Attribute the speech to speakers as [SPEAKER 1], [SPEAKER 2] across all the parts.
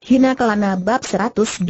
[SPEAKER 1] Hina Kelana Bab 120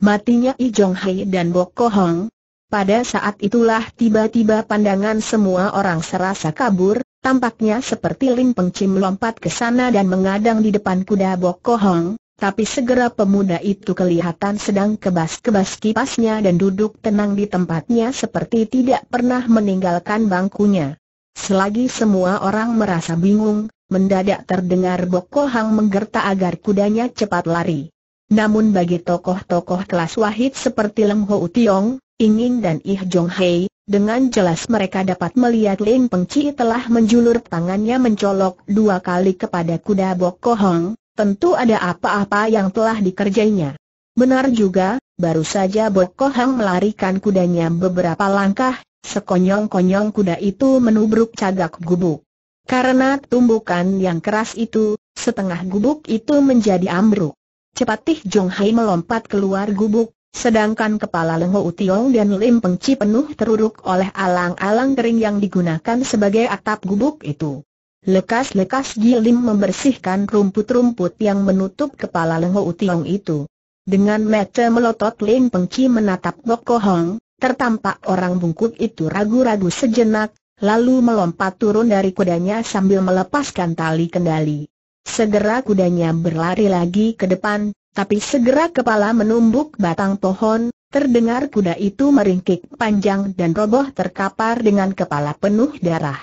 [SPEAKER 1] Matinya I Jong Hai dan Bok Ko Hong. Pada saat itulah tiba-tiba pandangan semua orang serasa kabur Tampaknya seperti Lim Pengcim lompat ke sana dan mengadang di depan kuda Bok Ko Hong, Tapi segera pemuda itu kelihatan sedang kebas-kebas kipasnya dan duduk tenang di tempatnya seperti tidak pernah meninggalkan bangkunya Selagi semua orang merasa bingung, mendadak terdengar Bokohang menggerta agar kudanya cepat lari. Namun bagi tokoh-tokoh kelas wahid seperti Leng Ho Tiong, Ingin dan Ih Jong Hei, dengan jelas mereka dapat melihat Ling Pengci telah menjulur tangannya mencolok dua kali kepada kuda Bokohong, tentu ada apa-apa yang telah dikerjainya. Benar juga, baru saja Bokohong melarikan kudanya beberapa langkah, sekonyong-konyong kuda itu menubruk cagak gubuk. Karena tumbukan yang keras itu, setengah gubuk itu menjadi ambruk. Cepat Tih Jong Hai melompat keluar gubuk, sedangkan kepala Leng Ho Tiong dan Lim Peng Chi penuh teruruk oleh alang-alang kering yang digunakan sebagai atap gubuk itu. Lekas-lekas Ji membersihkan rumput-rumput yang menutup kepala Leng Ho Tiong itu. Dengan mata melotot Lim Peng Chi menatap Gok Hong, tertampak orang bungkuk itu ragu-ragu sejenak, lalu melompat turun dari kudanya sambil melepaskan tali kendali. Segera kudanya berlari lagi ke depan, tapi segera kepala menumbuk batang pohon, terdengar kuda itu meringkik panjang dan roboh terkapar dengan kepala penuh darah.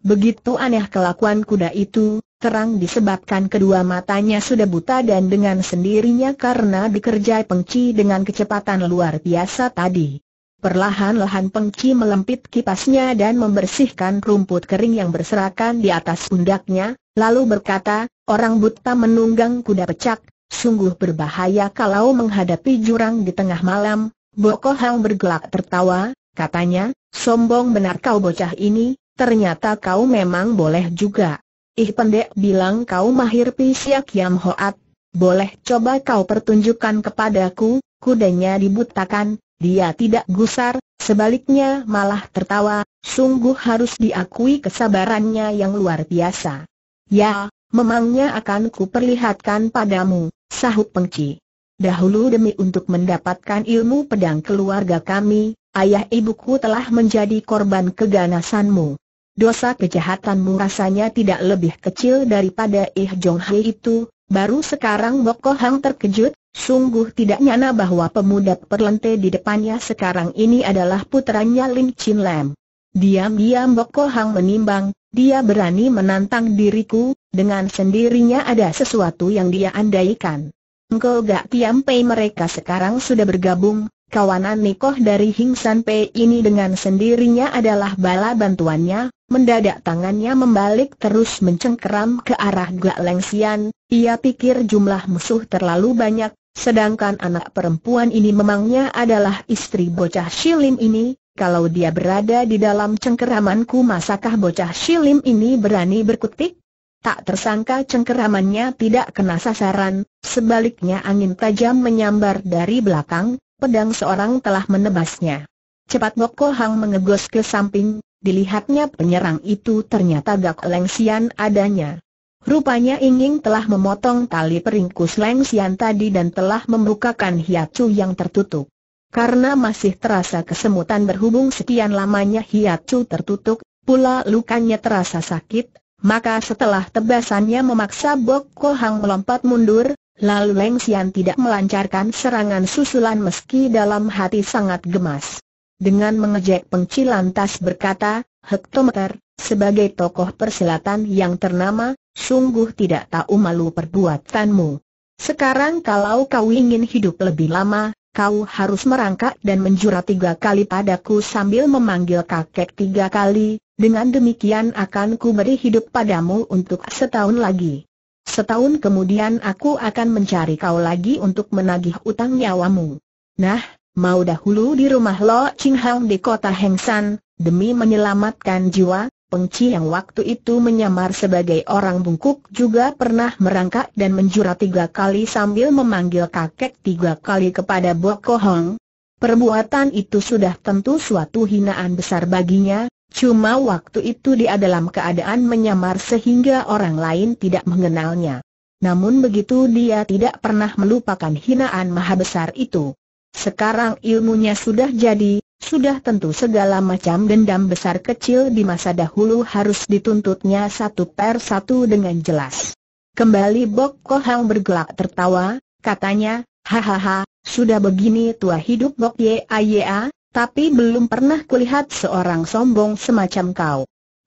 [SPEAKER 1] Begitu aneh kelakuan kuda itu, terang disebabkan kedua matanya sudah buta dan dengan sendirinya karena dikerjai pengci dengan kecepatan luar biasa tadi. Perlahan-lahan Pengki melempit kipasnya dan membersihkan rumput kering yang berserakan di atas pundaknya, lalu berkata, orang buta menunggang kuda pecak, sungguh berbahaya kalau menghadapi jurang di tengah malam. Boko Hang bergelak tertawa, katanya, sombong benar kau bocah ini, ternyata kau memang boleh juga. Ih pendek bilang kau mahir pisiak yam hoat, boleh coba kau pertunjukkan kepadaku, kudanya dibutakan, dia tidak gusar, sebaliknya malah tertawa, sungguh harus diakui kesabarannya yang luar biasa. Ya, memangnya akan kuperlihatkan padamu, sahut pengci. Dahulu demi untuk mendapatkan ilmu pedang keluarga kami, ayah ibuku telah menjadi korban keganasanmu. Dosa kejahatanmu rasanya tidak lebih kecil daripada Ih Jong Hei itu, Baru sekarang Boko Hang terkejut, sungguh tidak nyana bahwa pemuda perlente di depannya sekarang ini adalah putranya Lim Chin Lam. Diam-diam Boko Hang menimbang, dia berani menantang diriku, dengan sendirinya ada sesuatu yang dia andaikan. Engkau gak Pei mereka sekarang sudah bergabung, kawanan Nikoh dari Hing San Pei ini dengan sendirinya adalah bala bantuannya, Mendadak tangannya membalik terus mencengkeram ke arah Gak Lengsian, ia pikir jumlah musuh terlalu banyak, sedangkan anak perempuan ini memangnya adalah istri bocah Shilim ini, kalau dia berada di dalam cengkeramanku masakah bocah Shilim ini berani berkutik? Tak tersangka cengkeramannya tidak kena sasaran, sebaliknya angin tajam menyambar dari belakang, pedang seorang telah menebasnya. Cepat Bokohang Hang mengegos ke samping, dilihatnya penyerang itu ternyata Gak Lengsian adanya. Rupanya Inging telah memotong tali peringkus Lengsian tadi dan telah membukakan hiacu yang tertutup. Karena masih terasa kesemutan berhubung sekian lamanya hiacu tertutup, pula lukanya terasa sakit, maka setelah tebasannya memaksa Bok Kohang melompat mundur, lalu Lengsian tidak melancarkan serangan susulan meski dalam hati sangat gemas dengan mengejek pengci lantas berkata, Hektometer, sebagai tokoh persilatan yang ternama, sungguh tidak tahu malu perbuatanmu. Sekarang kalau kau ingin hidup lebih lama, kau harus merangkak dan menjura tiga kali padaku sambil memanggil kakek tiga kali, dengan demikian akan ku beri hidup padamu untuk setahun lagi. Setahun kemudian aku akan mencari kau lagi untuk menagih utang nyawamu. Nah, mau dahulu di rumah Lo Ching Hang di kota Heng San, demi menyelamatkan jiwa, Chi yang waktu itu menyamar sebagai orang bungkuk juga pernah merangkak dan menjura tiga kali sambil memanggil kakek tiga kali kepada Bo Ko Hong. Perbuatan itu sudah tentu suatu hinaan besar baginya, cuma waktu itu dia dalam keadaan menyamar sehingga orang lain tidak mengenalnya. Namun begitu dia tidak pernah melupakan hinaan maha besar itu. Sekarang ilmunya sudah jadi, sudah tentu segala macam dendam besar kecil di masa dahulu harus dituntutnya satu per satu dengan jelas. Kembali Bok Kohang bergelak tertawa, katanya, hahaha, sudah begini tua hidup Bok Ye Aye A, tapi belum pernah kulihat seorang sombong semacam kau.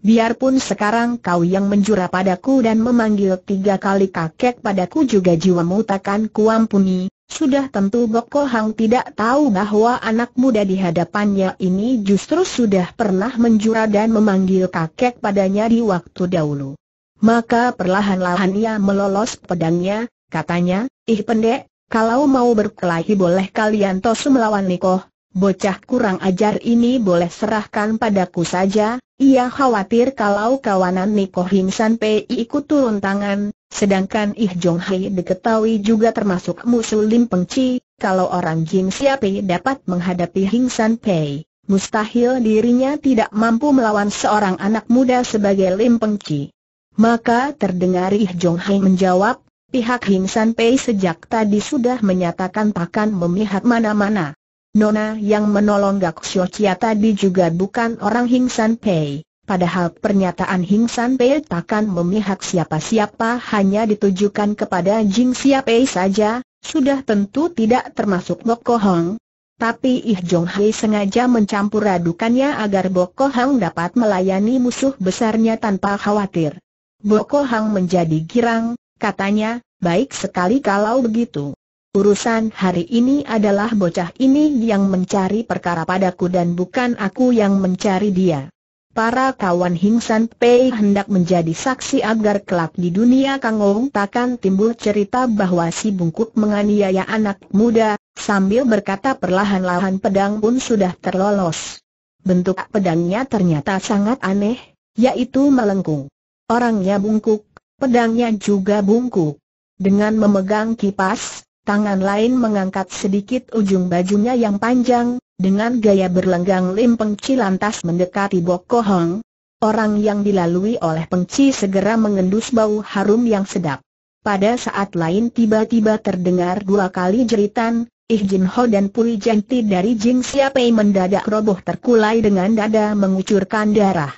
[SPEAKER 1] Biarpun sekarang kau yang menjura padaku dan memanggil tiga kali kakek padaku juga jiwamu takkan kuampuni, sudah tentu Boko Hang tidak tahu bahwa anak muda di hadapannya ini justru sudah pernah menjura dan memanggil kakek padanya di waktu dahulu. Maka perlahan-lahan ia melolos pedangnya, katanya, ih pendek, kalau mau berkelahi boleh kalian tosu melawan Nikoh, bocah kurang ajar ini boleh serahkan padaku saja, ia khawatir kalau kawanan Nikoh Hing San Pei ikut turun tangan, Sedangkan Ih Jong Hei diketahui juga termasuk musuh Lim Peng Chi, kalau orang Jing Siapi dapat menghadapi Hing San Pei, mustahil dirinya tidak mampu melawan seorang anak muda sebagai Lim Peng Chi. Maka terdengar Ih Jong Hei menjawab, pihak Hing San Pei sejak tadi sudah menyatakan takkan memihak mana-mana. Nona yang menolong Gak Xiao Chia tadi juga bukan orang Hing San Pei. Padahal pernyataan Hing San Pei takkan memihak siapa-siapa hanya ditujukan kepada Jing Pei saja, sudah tentu tidak termasuk Bok Hong. Tapi Ih Jong Hei sengaja mencampur radukannya agar Bok Hong dapat melayani musuh besarnya tanpa khawatir. Bok Hong menjadi girang, katanya, baik sekali kalau begitu. Urusan hari ini adalah bocah ini yang mencari perkara padaku dan bukan aku yang mencari dia para kawan Hing San Pei hendak menjadi saksi agar kelak di dunia Kang Ong takkan timbul cerita bahwa si bungkuk menganiaya anak muda, sambil berkata perlahan-lahan pedang pun sudah terlolos. Bentuk pedangnya ternyata sangat aneh, yaitu melengkung. Orangnya bungkuk, pedangnya juga bungkuk. Dengan memegang kipas, tangan lain mengangkat sedikit ujung bajunya yang panjang, dengan gaya berlenggang Lim Pengci lantas mendekati Bok Kohong. Orang yang dilalui oleh Pengci segera mengendus bau harum yang sedap. Pada saat lain tiba-tiba terdengar dua kali jeritan, Ih Jin Ho dan Pui Janti dari Jing Siapai mendadak roboh terkulai dengan dada mengucurkan darah.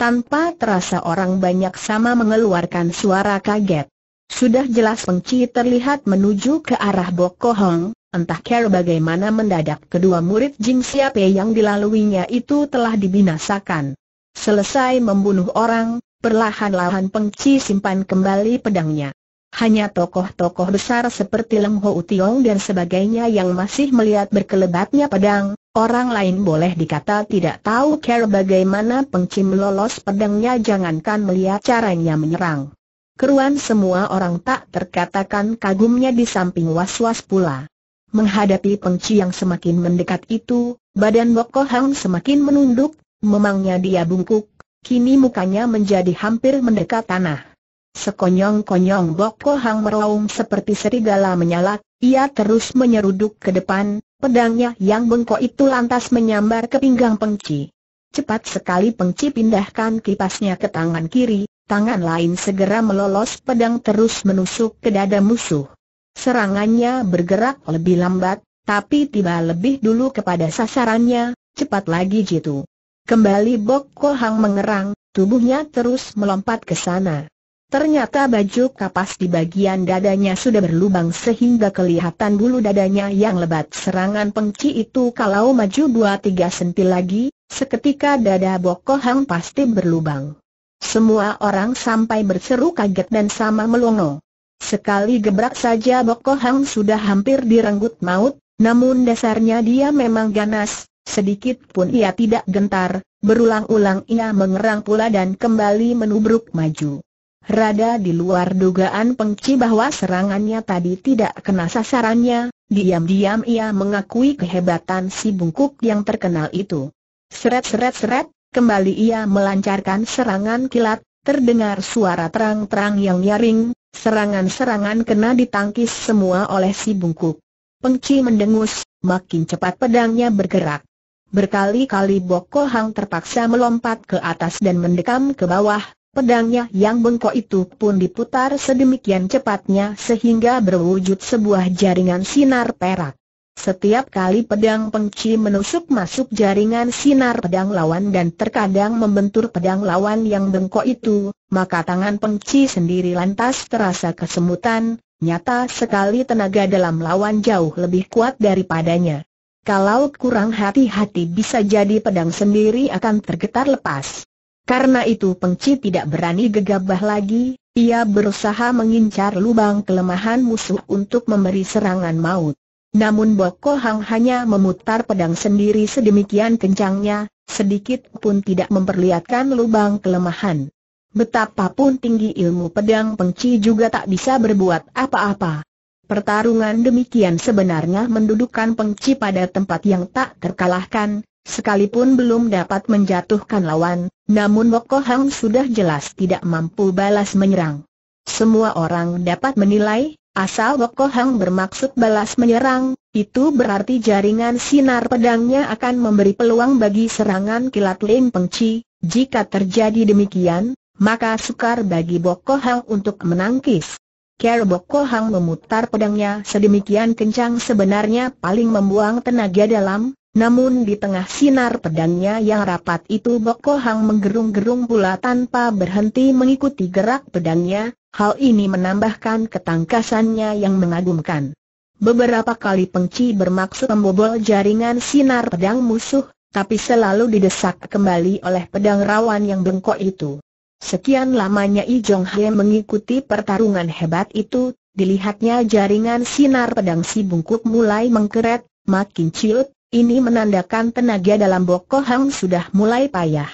[SPEAKER 1] Tanpa terasa orang banyak sama mengeluarkan suara kaget. Sudah jelas Peng Chi terlihat menuju ke arah Bok Kohong, entah care bagaimana mendadak kedua murid Jing Siape yang dilaluinya itu telah dibinasakan. Selesai membunuh orang, perlahan-lahan Peng Chi simpan kembali pedangnya. Hanya tokoh-tokoh besar seperti Leng Ho Utiong dan sebagainya yang masih melihat berkelebatnya pedang, orang lain boleh dikata tidak tahu care bagaimana Peng Chi melolos pedangnya jangankan melihat caranya menyerang. Keruan semua orang tak terkatakan kagumnya di samping was-was pula. Menghadapi pengci yang semakin mendekat itu, badan Boko Hang semakin menunduk, memangnya dia bungkuk, kini mukanya menjadi hampir mendekat tanah. Sekonyong-konyong Boko Hang meraung seperti serigala menyalak, ia terus menyeruduk ke depan, pedangnya yang bengkok itu lantas menyambar ke pinggang pengci. Cepat sekali pengci pindahkan kipasnya ke tangan kiri, tangan lain segera melolos pedang terus menusuk ke dada musuh. Serangannya bergerak lebih lambat, tapi tiba lebih dulu kepada sasarannya, cepat lagi jitu. Kembali Bok Hang mengerang, tubuhnya terus melompat ke sana. Ternyata baju kapas di bagian dadanya sudah berlubang sehingga kelihatan bulu dadanya yang lebat serangan pengci itu kalau maju dua tiga senti lagi, seketika dada Bok Hang pasti berlubang. Semua orang sampai berseru kaget dan sama melongo. Sekali gebrak saja Boko Hang sudah hampir direnggut maut, namun dasarnya dia memang ganas, sedikit pun ia tidak gentar, berulang-ulang ia mengerang pula dan kembali menubruk maju. Rada di luar dugaan pengci bahwa serangannya tadi tidak kena sasarannya, diam-diam ia mengakui kehebatan si bungkuk yang terkenal itu. Seret-seret-seret, Kembali ia melancarkan serangan kilat, terdengar suara terang-terang yang nyaring, serangan-serangan kena ditangkis semua oleh si bungkuk. Pengci mendengus, makin cepat pedangnya bergerak. Berkali-kali Boko Hang terpaksa melompat ke atas dan mendekam ke bawah, pedangnya yang bengkok itu pun diputar sedemikian cepatnya sehingga berwujud sebuah jaringan sinar perak. Setiap kali pedang pengci menusuk masuk jaringan sinar pedang lawan dan terkadang membentur pedang lawan yang bengkok itu, maka tangan pengci sendiri lantas terasa kesemutan, nyata sekali tenaga dalam lawan jauh lebih kuat daripadanya. Kalau kurang hati-hati bisa jadi pedang sendiri akan tergetar lepas. Karena itu pengci tidak berani gegabah lagi, ia berusaha mengincar lubang kelemahan musuh untuk memberi serangan maut. Namun Boko Hang hanya memutar pedang sendiri sedemikian kencangnya, sedikit pun tidak memperlihatkan lubang kelemahan. Betapapun tinggi ilmu pedang pengci juga tak bisa berbuat apa-apa. Pertarungan demikian sebenarnya mendudukan pengci pada tempat yang tak terkalahkan, Sekalipun belum dapat menjatuhkan lawan, namun Boko Hang sudah jelas tidak mampu balas menyerang. Semua orang dapat menilai, Asal Boko Hang bermaksud balas menyerang, itu berarti jaringan sinar pedangnya akan memberi peluang bagi serangan kilat Lim Pengci. Jika terjadi demikian, maka sukar bagi Boko Hang untuk menangkis. Ker Boko Hang memutar pedangnya sedemikian kencang sebenarnya paling membuang tenaga dalam, namun di tengah sinar pedangnya yang rapat itu Boko Hang menggerung-gerung pula tanpa berhenti mengikuti gerak pedangnya, hal ini menambahkan ketangkasannya yang mengagumkan. Beberapa kali pengci bermaksud membobol jaringan sinar pedang musuh, tapi selalu didesak kembali oleh pedang rawan yang bengkok itu. Sekian lamanya I Jong He mengikuti pertarungan hebat itu, dilihatnya jaringan sinar pedang si bungkuk mulai mengkeret, makin ciut, ini menandakan tenaga dalam Boko Hang sudah mulai payah.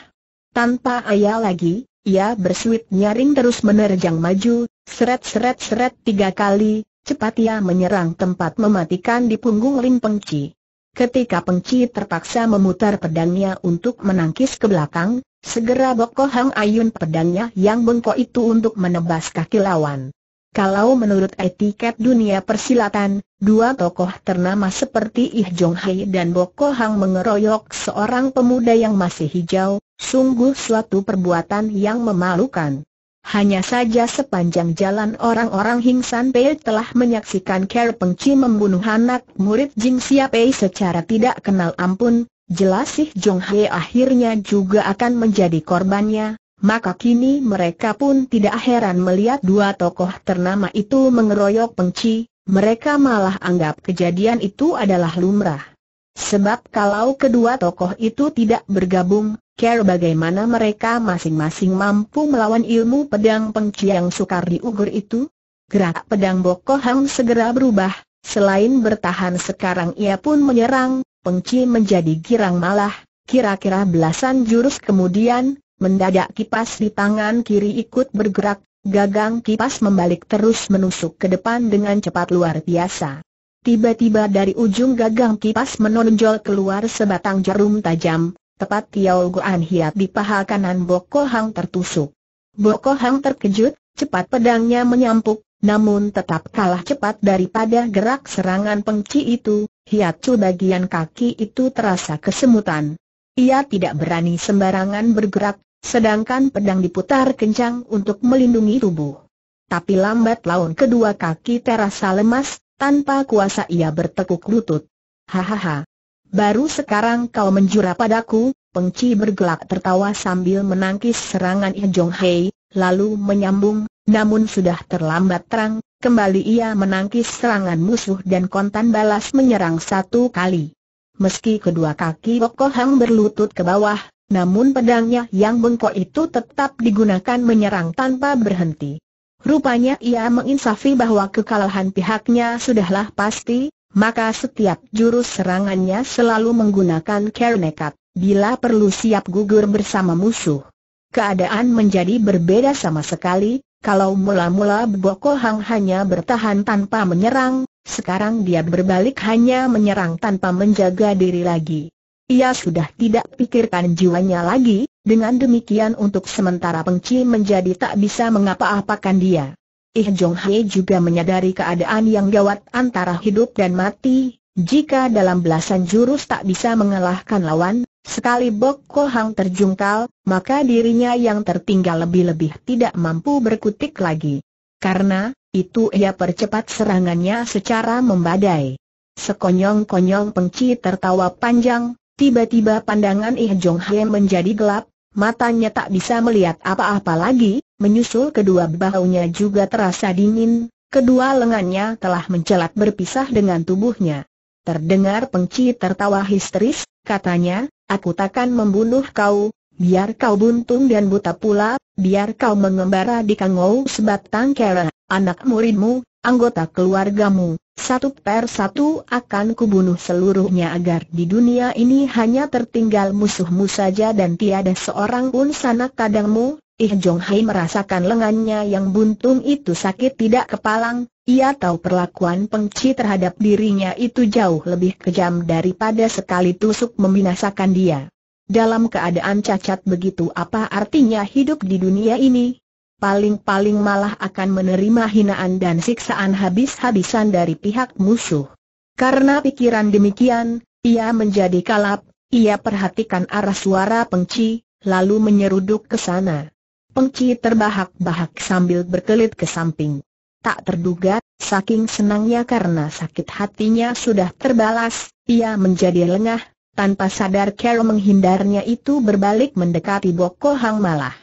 [SPEAKER 1] Tanpa ayah lagi, ia bersuit nyaring terus menerjang maju, seret-seret-seret tiga kali, cepat ia menyerang tempat mematikan di punggung Lim Pengci. Ketika Pengci terpaksa memutar pedangnya untuk menangkis ke belakang, segera Boko Hang ayun pedangnya yang bengkok itu untuk menebas kaki lawan. Kalau menurut etiket dunia persilatan, dua tokoh ternama seperti Ih Jong Hai dan Bo Ko Hang mengeroyok seorang pemuda yang masih hijau, sungguh suatu perbuatan yang memalukan. Hanya saja sepanjang jalan orang-orang Hing San Pei telah menyaksikan Ker Peng Chi membunuh anak murid Jing Sia Pei secara tidak kenal ampun, jelas Ih Jong Hai akhirnya juga akan menjadi korbannya, maka kini mereka pun tidak heran melihat dua tokoh ternama itu mengeroyok pengci, mereka malah anggap kejadian itu adalah lumrah. Sebab kalau kedua tokoh itu tidak bergabung, care bagaimana mereka masing-masing mampu melawan ilmu pedang pengci yang sukar diugur itu? Gerak pedang Boko Hang segera berubah, selain bertahan sekarang ia pun menyerang, pengci menjadi girang malah, kira-kira belasan jurus kemudian, Mendadak kipas di tangan kiri ikut bergerak, gagang kipas membalik terus menusuk ke depan dengan cepat luar biasa. Tiba-tiba dari ujung gagang kipas menonjol keluar sebatang jarum tajam, tepat Tiao Guan Hiat di paha kanan Boko Hang tertusuk. Boko Hang terkejut, cepat pedangnya menyampuk, namun tetap kalah cepat daripada gerak serangan pengci itu, Hiatsu bagian kaki itu terasa kesemutan. Ia tidak berani sembarangan bergerak, Sedangkan pedang diputar kencang untuk melindungi tubuh. Tapi lambat laun kedua kaki terasa lemas, tanpa kuasa ia bertekuk lutut. Hahaha. Baru sekarang kau menjura padaku, Pengci bergelak tertawa sambil menangkis serangan Jong Hei, lalu menyambung, namun sudah terlambat terang, kembali ia menangkis serangan musuh dan kontan balas menyerang satu kali. Meski kedua kaki Woko Hang berlutut ke bawah, namun pedangnya yang bengkok itu tetap digunakan menyerang tanpa berhenti. Rupanya ia menginsafi bahwa kekalahan pihaknya sudahlah pasti, maka setiap jurus serangannya selalu menggunakan care nekat, bila perlu siap gugur bersama musuh. Keadaan menjadi berbeda sama sekali, kalau mula-mula Boko Hang hanya bertahan tanpa menyerang, sekarang dia berbalik hanya menyerang tanpa menjaga diri lagi. Ia sudah tidak pikirkan jiwanya lagi, dengan demikian untuk sementara pengci menjadi tak bisa mengapa-apakan dia. Ih Jong Hye juga menyadari keadaan yang gawat antara hidup dan mati, jika dalam belasan jurus tak bisa mengalahkan lawan, sekali Bok Ko Hang terjungkal, maka dirinya yang tertinggal lebih-lebih tidak mampu berkutik lagi. Karena, itu ia percepat serangannya secara membadai. Sekonyong-konyong pengci tertawa panjang, Tiba-tiba pandangan Ih Jong Hye menjadi gelap, matanya tak bisa melihat apa-apa lagi, menyusul kedua bahunya juga terasa dingin, kedua lengannya telah mencelat berpisah dengan tubuhnya. Terdengar pengci tertawa histeris, katanya, aku takkan membunuh kau, biar kau buntung dan buta pula, biar kau mengembara di Kangou sebatang kera, anak muridmu, anggota keluargamu, satu per satu akan kubunuh seluruhnya agar di dunia ini hanya tertinggal musuhmu saja dan tiada seorang pun sanak kadangmu. Ih Jong Hai merasakan lengannya yang buntung itu sakit tidak kepalang, ia tahu perlakuan pengci terhadap dirinya itu jauh lebih kejam daripada sekali tusuk membinasakan dia. Dalam keadaan cacat begitu apa artinya hidup di dunia ini? paling-paling malah akan menerima hinaan dan siksaan habis-habisan dari pihak musuh. Karena pikiran demikian, ia menjadi kalap, ia perhatikan arah suara pengci, lalu menyeruduk ke sana. Pengci terbahak-bahak sambil berkelit ke samping. Tak terduga, saking senangnya karena sakit hatinya sudah terbalas, ia menjadi lengah, tanpa sadar Carol menghindarnya itu berbalik mendekati Boko Hang malah.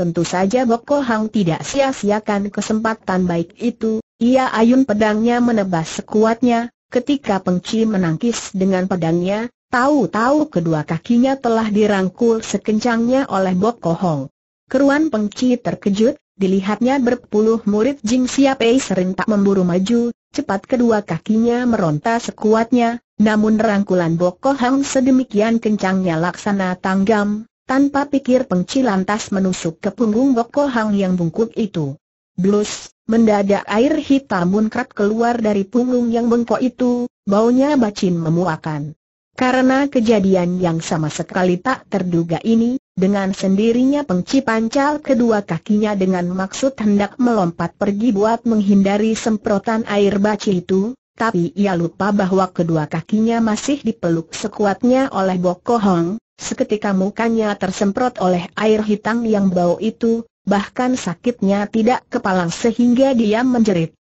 [SPEAKER 1] Tentu saja Boko Hang tidak sia-siakan kesempatan baik itu, ia ayun pedangnya menebas sekuatnya, ketika pengci menangkis dengan pedangnya, tahu-tahu kedua kakinya telah dirangkul sekencangnya oleh Boko Hang. Keruan pengci terkejut, dilihatnya berpuluh murid Jing Siapei serentak memburu maju, cepat kedua kakinya meronta sekuatnya, namun rangkulan Boko Hang sedemikian kencangnya laksana tanggam, tanpa pikir pengci lantas menusuk ke punggung Boko Hang yang bungkuk itu. Blus, mendadak air hitam munkrat keluar dari punggung yang bengkok itu, baunya bacin memuakan. Karena kejadian yang sama sekali tak terduga ini, dengan sendirinya pengci pancal kedua kakinya dengan maksud hendak melompat pergi buat menghindari semprotan air baci itu, tapi ia lupa bahwa kedua kakinya masih dipeluk sekuatnya oleh Bokohong, seketika mukanya tersemprot oleh air hitam yang bau itu, bahkan sakitnya tidak kepalang sehingga dia menjerit.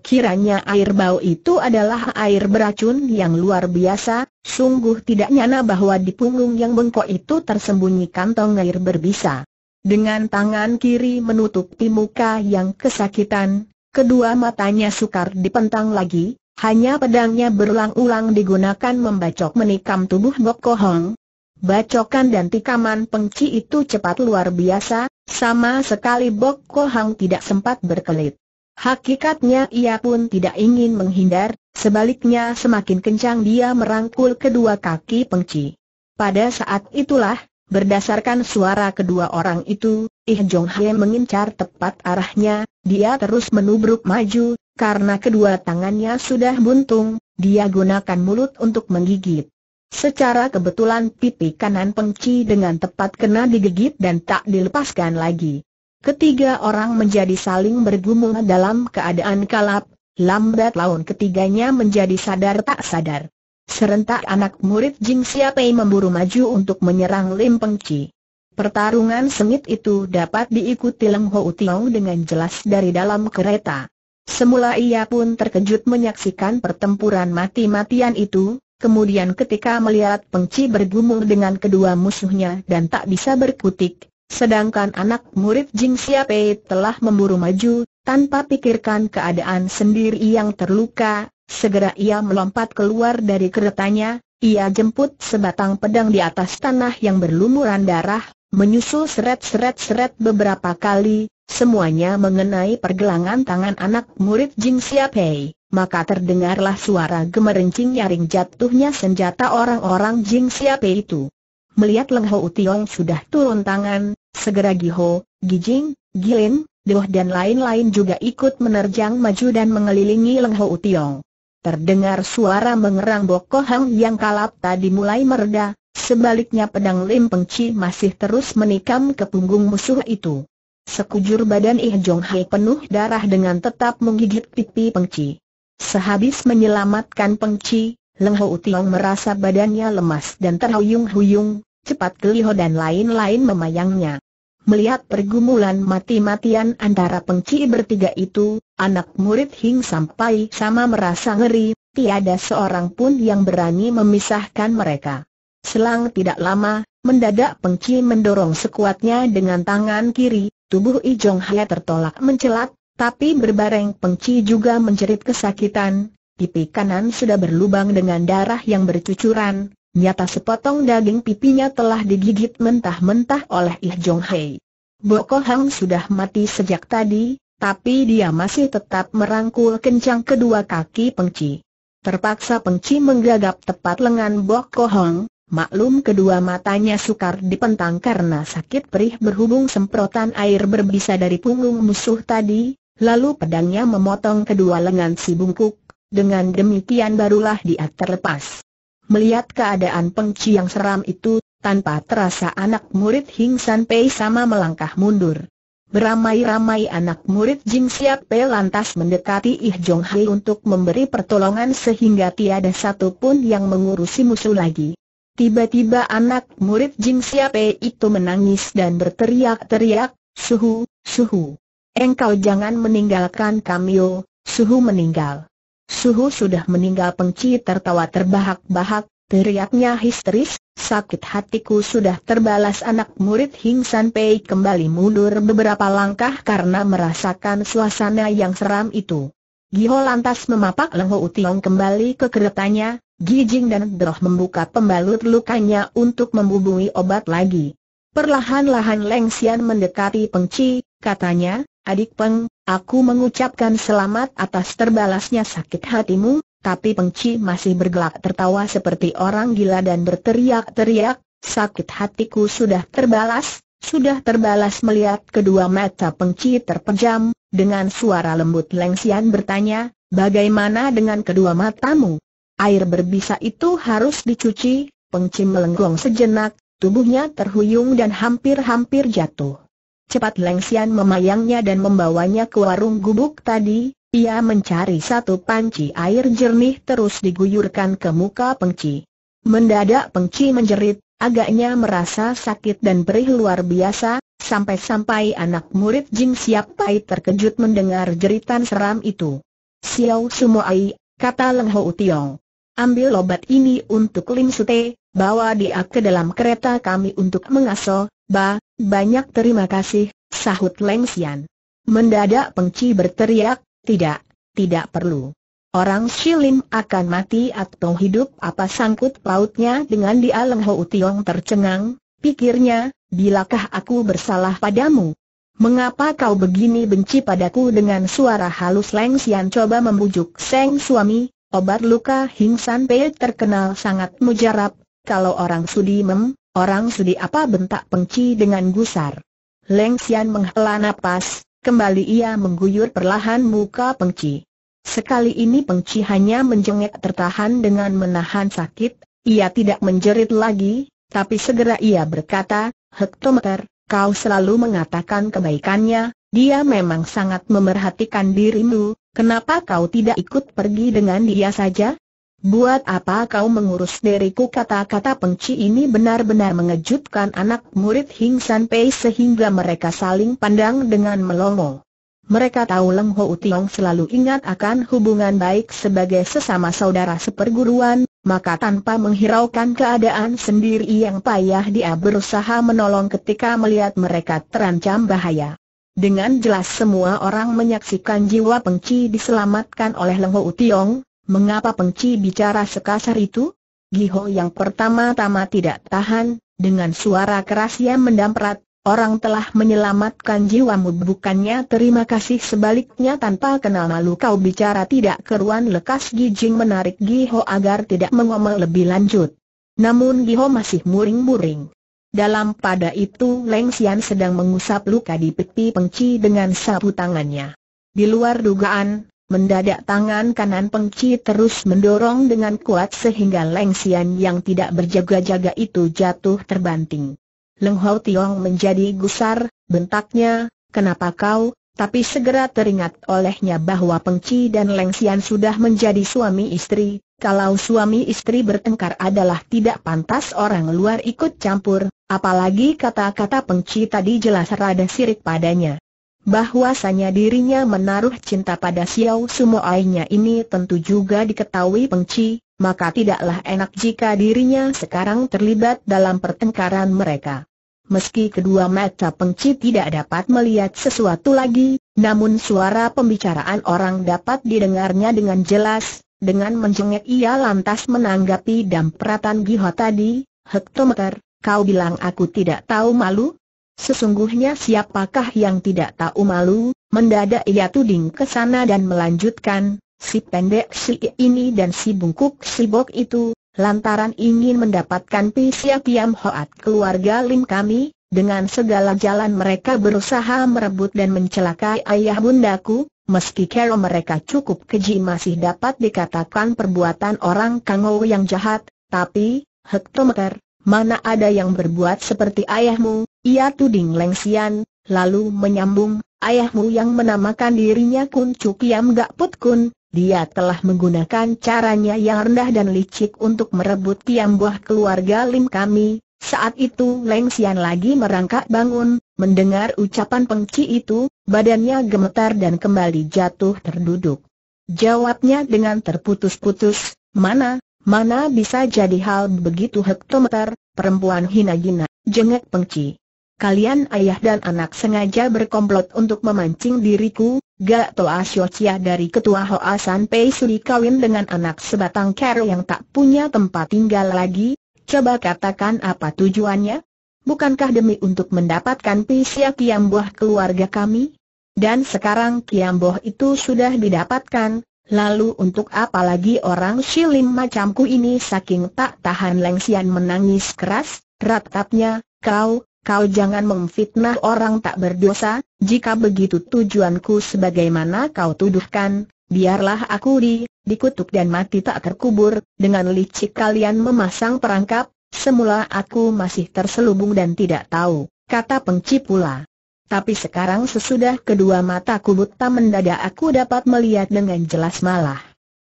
[SPEAKER 1] Kiranya air bau itu adalah air beracun yang luar biasa, sungguh tidak nyana bahwa di punggung yang bengkok itu tersembunyi kantong air berbisa. Dengan tangan kiri menutupi muka yang kesakitan, kedua matanya sukar dipentang lagi, hanya pedangnya berulang-ulang digunakan membacok menikam tubuh Gok Hong. Bacokan dan tikaman pengci itu cepat luar biasa, sama sekali Bok Hong tidak sempat berkelit. Hakikatnya ia pun tidak ingin menghindar, sebaliknya semakin kencang dia merangkul kedua kaki pengci. Pada saat itulah, berdasarkan suara kedua orang itu, Ih Jong Hye mengincar tepat arahnya, dia terus menubruk maju, karena kedua tangannya sudah buntung, dia gunakan mulut untuk menggigit. Secara kebetulan pipi kanan pengci dengan tepat kena digigit dan tak dilepaskan lagi. Ketiga orang menjadi saling bergumul dalam keadaan kalap, lambat laun ketiganya menjadi sadar tak sadar. Serentak anak murid Jing Siapei memburu maju untuk menyerang Lim Pengci. Pertarungan sengit itu dapat diikuti Leng Ho Tiau dengan jelas dari dalam kereta. Semula ia pun terkejut menyaksikan pertempuran mati-matian itu, kemudian ketika melihat pengci bergumul dengan kedua musuhnya dan tak bisa berkutik, sedangkan anak murid Jing Siapei telah memburu maju, tanpa pikirkan keadaan sendiri yang terluka, segera ia melompat keluar dari keretanya, ia jemput sebatang pedang di atas tanah yang berlumuran darah, menyusul seret-seret-seret beberapa kali, semuanya mengenai pergelangan tangan anak murid Jing Siapei, maka terdengarlah suara gemerincing nyaring jatuhnya senjata orang-orang Jing Siapei itu. Melihat Leng Ho Utiong sudah turun tangan, segera Giho, Gijing, Gilin, Doh dan lain-lain juga ikut menerjang maju dan mengelilingi Leng Ho Utiong. Terdengar suara mengerang bokohang yang kalap tadi mulai mereda, sebaliknya pedang Lim Pengci masih terus menikam ke punggung musuh itu. Sekujur badan Ih Jong Hai penuh darah dengan tetap menggigit pipi pengci. Sehabis menyelamatkan pengci, Leng Ho Tiong merasa badannya lemas dan terhuyung-huyung, cepat geliho dan lain-lain memayangnya. Melihat pergumulan mati-matian antara pengci bertiga itu, anak murid Hing sampai sama merasa ngeri, tiada seorang pun yang berani memisahkan mereka. Selang tidak lama, Mendadak Pengki mendorong sekuatnya dengan tangan kiri, tubuh I Jong Hye tertolak mencelat, tapi berbareng Pengki juga menjerit kesakitan, pipi kanan sudah berlubang dengan darah yang bercucuran, nyata sepotong daging pipinya telah digigit mentah-mentah oleh I Jong Hye. Boko Hang sudah mati sejak tadi, tapi dia masih tetap merangkul kencang kedua kaki Pengki. Terpaksa Pengci menggagap tepat lengan Boko Hang. Maklum kedua matanya sukar dipentang karena sakit perih berhubung semprotan air berbisa dari punggung musuh tadi, lalu pedangnya memotong kedua lengan si bungkuk, dengan demikian barulah dia terlepas. Melihat keadaan pengci yang seram itu, tanpa terasa anak murid Hing San Pei sama melangkah mundur. Beramai-ramai anak murid Jing Siap Pei lantas mendekati Ih Jong Hai untuk memberi pertolongan sehingga tiada satupun yang mengurusi musuh lagi. Tiba-tiba anak murid Jing Siape itu menangis dan berteriak-teriak, Suhu, Suhu. Engkau jangan meninggalkan kami kamio, oh. Suhu meninggal. Suhu sudah meninggal pengci tertawa terbahak-bahak, teriaknya histeris, sakit hatiku sudah terbalas anak murid Hing San Pei kembali mundur beberapa langkah karena merasakan suasana yang seram itu. Giho lantas memapak Lengho Utiong kembali ke keretanya, Gijing dan Droh membuka pembalut lukanya untuk membubui obat lagi. Perlahan-lahan Leng Xian mendekati Pengci, katanya, Adik Peng, aku mengucapkan selamat atas terbalasnya sakit hatimu, tapi Pengci masih bergelak tertawa seperti orang gila dan berteriak-teriak, sakit hatiku sudah terbalas, sudah terbalas melihat kedua mata Pengci terpejam, dengan suara lembut Leng Lengsian bertanya, bagaimana dengan kedua matamu? Air berbisa itu harus dicuci, pengcim melenggong sejenak, tubuhnya terhuyung dan hampir-hampir jatuh. Cepat Leng Lengsian memayangnya dan membawanya ke warung gubuk tadi, ia mencari satu panci air jernih terus diguyurkan ke muka pengci. Mendadak pengci menjerit, agaknya merasa sakit dan perih luar biasa, Sampai-sampai anak murid Jing Siap Pai terkejut mendengar jeritan seram itu. Xiao Sumoai, kata Leng Ho Tiong. Ambil obat ini untuk Lim Sute, bawa dia ke dalam kereta kami untuk mengaso, ba, banyak terima kasih, sahut Leng Xian. Mendadak pengci berteriak, tidak, tidak perlu. Orang Shilim akan mati atau hidup apa sangkut pautnya dengan dia Leng Ho Tiong tercengang, pikirnya, bilakah aku bersalah padamu? Mengapa kau begini benci padaku dengan suara halus Leng Xian coba membujuk Seng suami, obat luka Hing San Pei terkenal sangat mujarab, kalau orang sudi mem, orang sudi apa bentak pengci dengan gusar. Leng Xian menghela napas, kembali ia mengguyur perlahan muka pengci. Sekali ini pengci hanya menjengek tertahan dengan menahan sakit, ia tidak menjerit lagi, tapi segera ia berkata, Hektometer, kau selalu mengatakan kebaikannya, dia memang sangat memerhatikan dirimu, kenapa kau tidak ikut pergi dengan dia saja? Buat apa kau mengurus diriku kata-kata pengci ini benar-benar mengejutkan anak murid Hing San Pei sehingga mereka saling pandang dengan melongo. Mereka tahu Leng Ho Tiong selalu ingat akan hubungan baik sebagai sesama saudara seperguruan, maka tanpa menghiraukan keadaan sendiri yang payah dia berusaha menolong ketika melihat mereka terancam bahaya. Dengan jelas semua orang menyaksikan jiwa Pengci diselamatkan oleh Leng Ho Tiong, mengapa Pengci bicara sekasar itu? Giho yang pertama-tama tidak tahan, dengan suara keras yang mendamprat, Orang telah menyelamatkan jiwamu bukannya terima kasih sebaliknya tanpa kenal malu kau bicara tidak keruan lekas Gijing menarik Giho agar tidak mengomel lebih lanjut. Namun Giho masih muring-muring. Dalam pada itu Leng Xian sedang mengusap luka di pipi pengci dengan sapu tangannya. Di luar dugaan, mendadak tangan kanan pengci terus mendorong dengan kuat sehingga Leng Xian yang tidak berjaga-jaga itu jatuh terbanting. Leng Hau Tiong menjadi gusar, bentaknya, kenapa kau, tapi segera teringat olehnya bahwa Peng Chi dan Leng Xian sudah menjadi suami istri, kalau suami istri bertengkar adalah tidak pantas orang luar ikut campur, apalagi kata-kata Peng Chi tadi jelas rada sirik padanya. Bahwasanya dirinya menaruh cinta pada Xiao Sumoainya ini tentu juga diketahui Peng Chi, maka tidaklah enak jika dirinya sekarang terlibat dalam pertengkaran mereka. Meski kedua mata pengci tidak dapat melihat sesuatu lagi, namun suara pembicaraan orang dapat didengarnya dengan jelas, dengan menjengek ia lantas menanggapi dampratan Giho tadi, Hektometer, kau bilang aku tidak tahu malu? Sesungguhnya siapakah yang tidak tahu malu? Mendadak ia tuding ke sana dan melanjutkan, si pendek si ini dan si bungkuk si bok itu, Lantaran ingin mendapatkan Pisia Tiam Hoat keluarga Lim kami, dengan segala jalan mereka berusaha merebut dan mencelakai ayah bundaku, meski kero mereka cukup keji masih dapat dikatakan perbuatan orang Kango yang jahat, tapi, Hektometer, mana ada yang berbuat seperti ayahmu, ia tuding lengsian, lalu menyambung, ayahmu yang menamakan dirinya Kun Cukiam Gak Put Kun, dia telah menggunakan caranya yang rendah dan licik untuk merebut tiang buah keluarga Lim kami. Saat itu Leng Sian lagi merangkak bangun, mendengar ucapan pengci itu, badannya gemetar dan kembali jatuh terduduk. Jawabnya dengan terputus-putus, mana, mana bisa jadi hal begitu hektometer, perempuan hina gina, jengek pengci kalian ayah dan anak sengaja berkomplot untuk memancing diriku, Gak Toa Siocia dari ketua Hoa Pei Suri kawin dengan anak sebatang kero yang tak punya tempat tinggal lagi, coba katakan apa tujuannya? Bukankah demi untuk mendapatkan pisah kiamboh keluarga kami? Dan sekarang kiamboh itu sudah didapatkan, Lalu untuk apa lagi orang silim macamku ini saking tak tahan Lengsian menangis keras, ratapnya, kau, Kau jangan memfitnah orang tak berdosa, jika begitu tujuanku sebagaimana kau tuduhkan, biarlah aku di, dikutuk dan mati tak terkubur, dengan licik kalian memasang perangkap, semula aku masih terselubung dan tidak tahu, kata pengcipula. Tapi sekarang sesudah kedua mataku buta mendadak aku dapat melihat dengan jelas malah.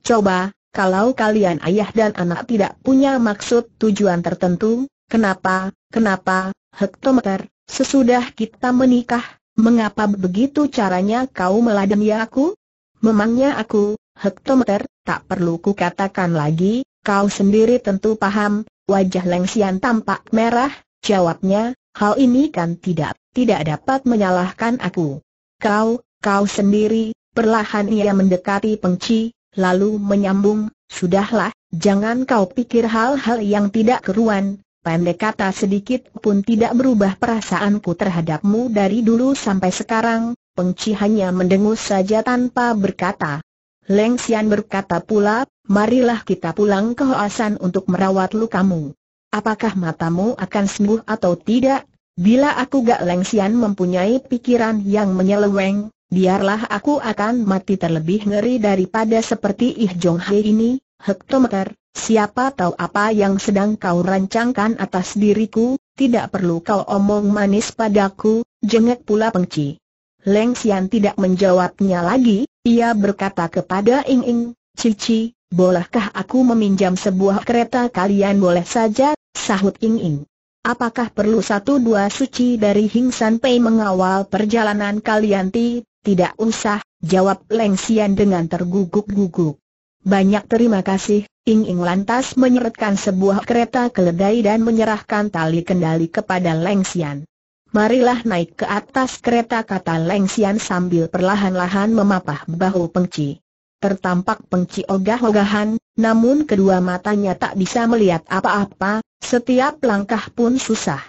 [SPEAKER 1] Coba, kalau kalian ayah dan anak tidak punya maksud tujuan tertentu, kenapa, kenapa, hektometer, sesudah kita menikah, mengapa begitu caranya kau meladeni aku? Memangnya aku, hektometer, tak perlu ku katakan lagi, kau sendiri tentu paham, wajah Lengsian tampak merah, jawabnya, hal ini kan tidak, tidak dapat menyalahkan aku. Kau, kau sendiri, perlahan ia mendekati pengci, lalu menyambung, sudahlah, jangan kau pikir hal-hal yang tidak keruan, Pendek kata sedikit pun tidak berubah perasaanku terhadapmu dari dulu sampai sekarang, Pengci hanya mendengus saja tanpa berkata. Leng Xian berkata pula, marilah kita pulang ke Hoasan untuk merawat lukamu. Apakah matamu akan sembuh atau tidak? Bila aku gak Leng Xian mempunyai pikiran yang menyeleweng, biarlah aku akan mati terlebih ngeri daripada seperti Ih Jong Hei ini, hektometer, Siapa tahu apa yang sedang kau rancangkan atas diriku, tidak perlu kau omong manis padaku, jengek pula pengci. Leng Xian tidak menjawabnya lagi, ia berkata kepada Ing Ing, Cici, bolehkah aku meminjam sebuah kereta kalian boleh saja, sahut Ing Ing. Apakah perlu satu dua suci dari Hing San Pei mengawal perjalanan kalian ti? Tidak usah, jawab Leng Xian dengan terguguk-guguk. Banyak terima kasih, Ing Ing lantas menyeretkan sebuah kereta keledai dan menyerahkan tali kendali kepada Leng Xian. Marilah naik ke atas kereta kata Leng Xian sambil perlahan-lahan memapah bahu pengci. Tertampak pengci ogah-ogahan, namun kedua matanya tak bisa melihat apa-apa, setiap langkah pun susah.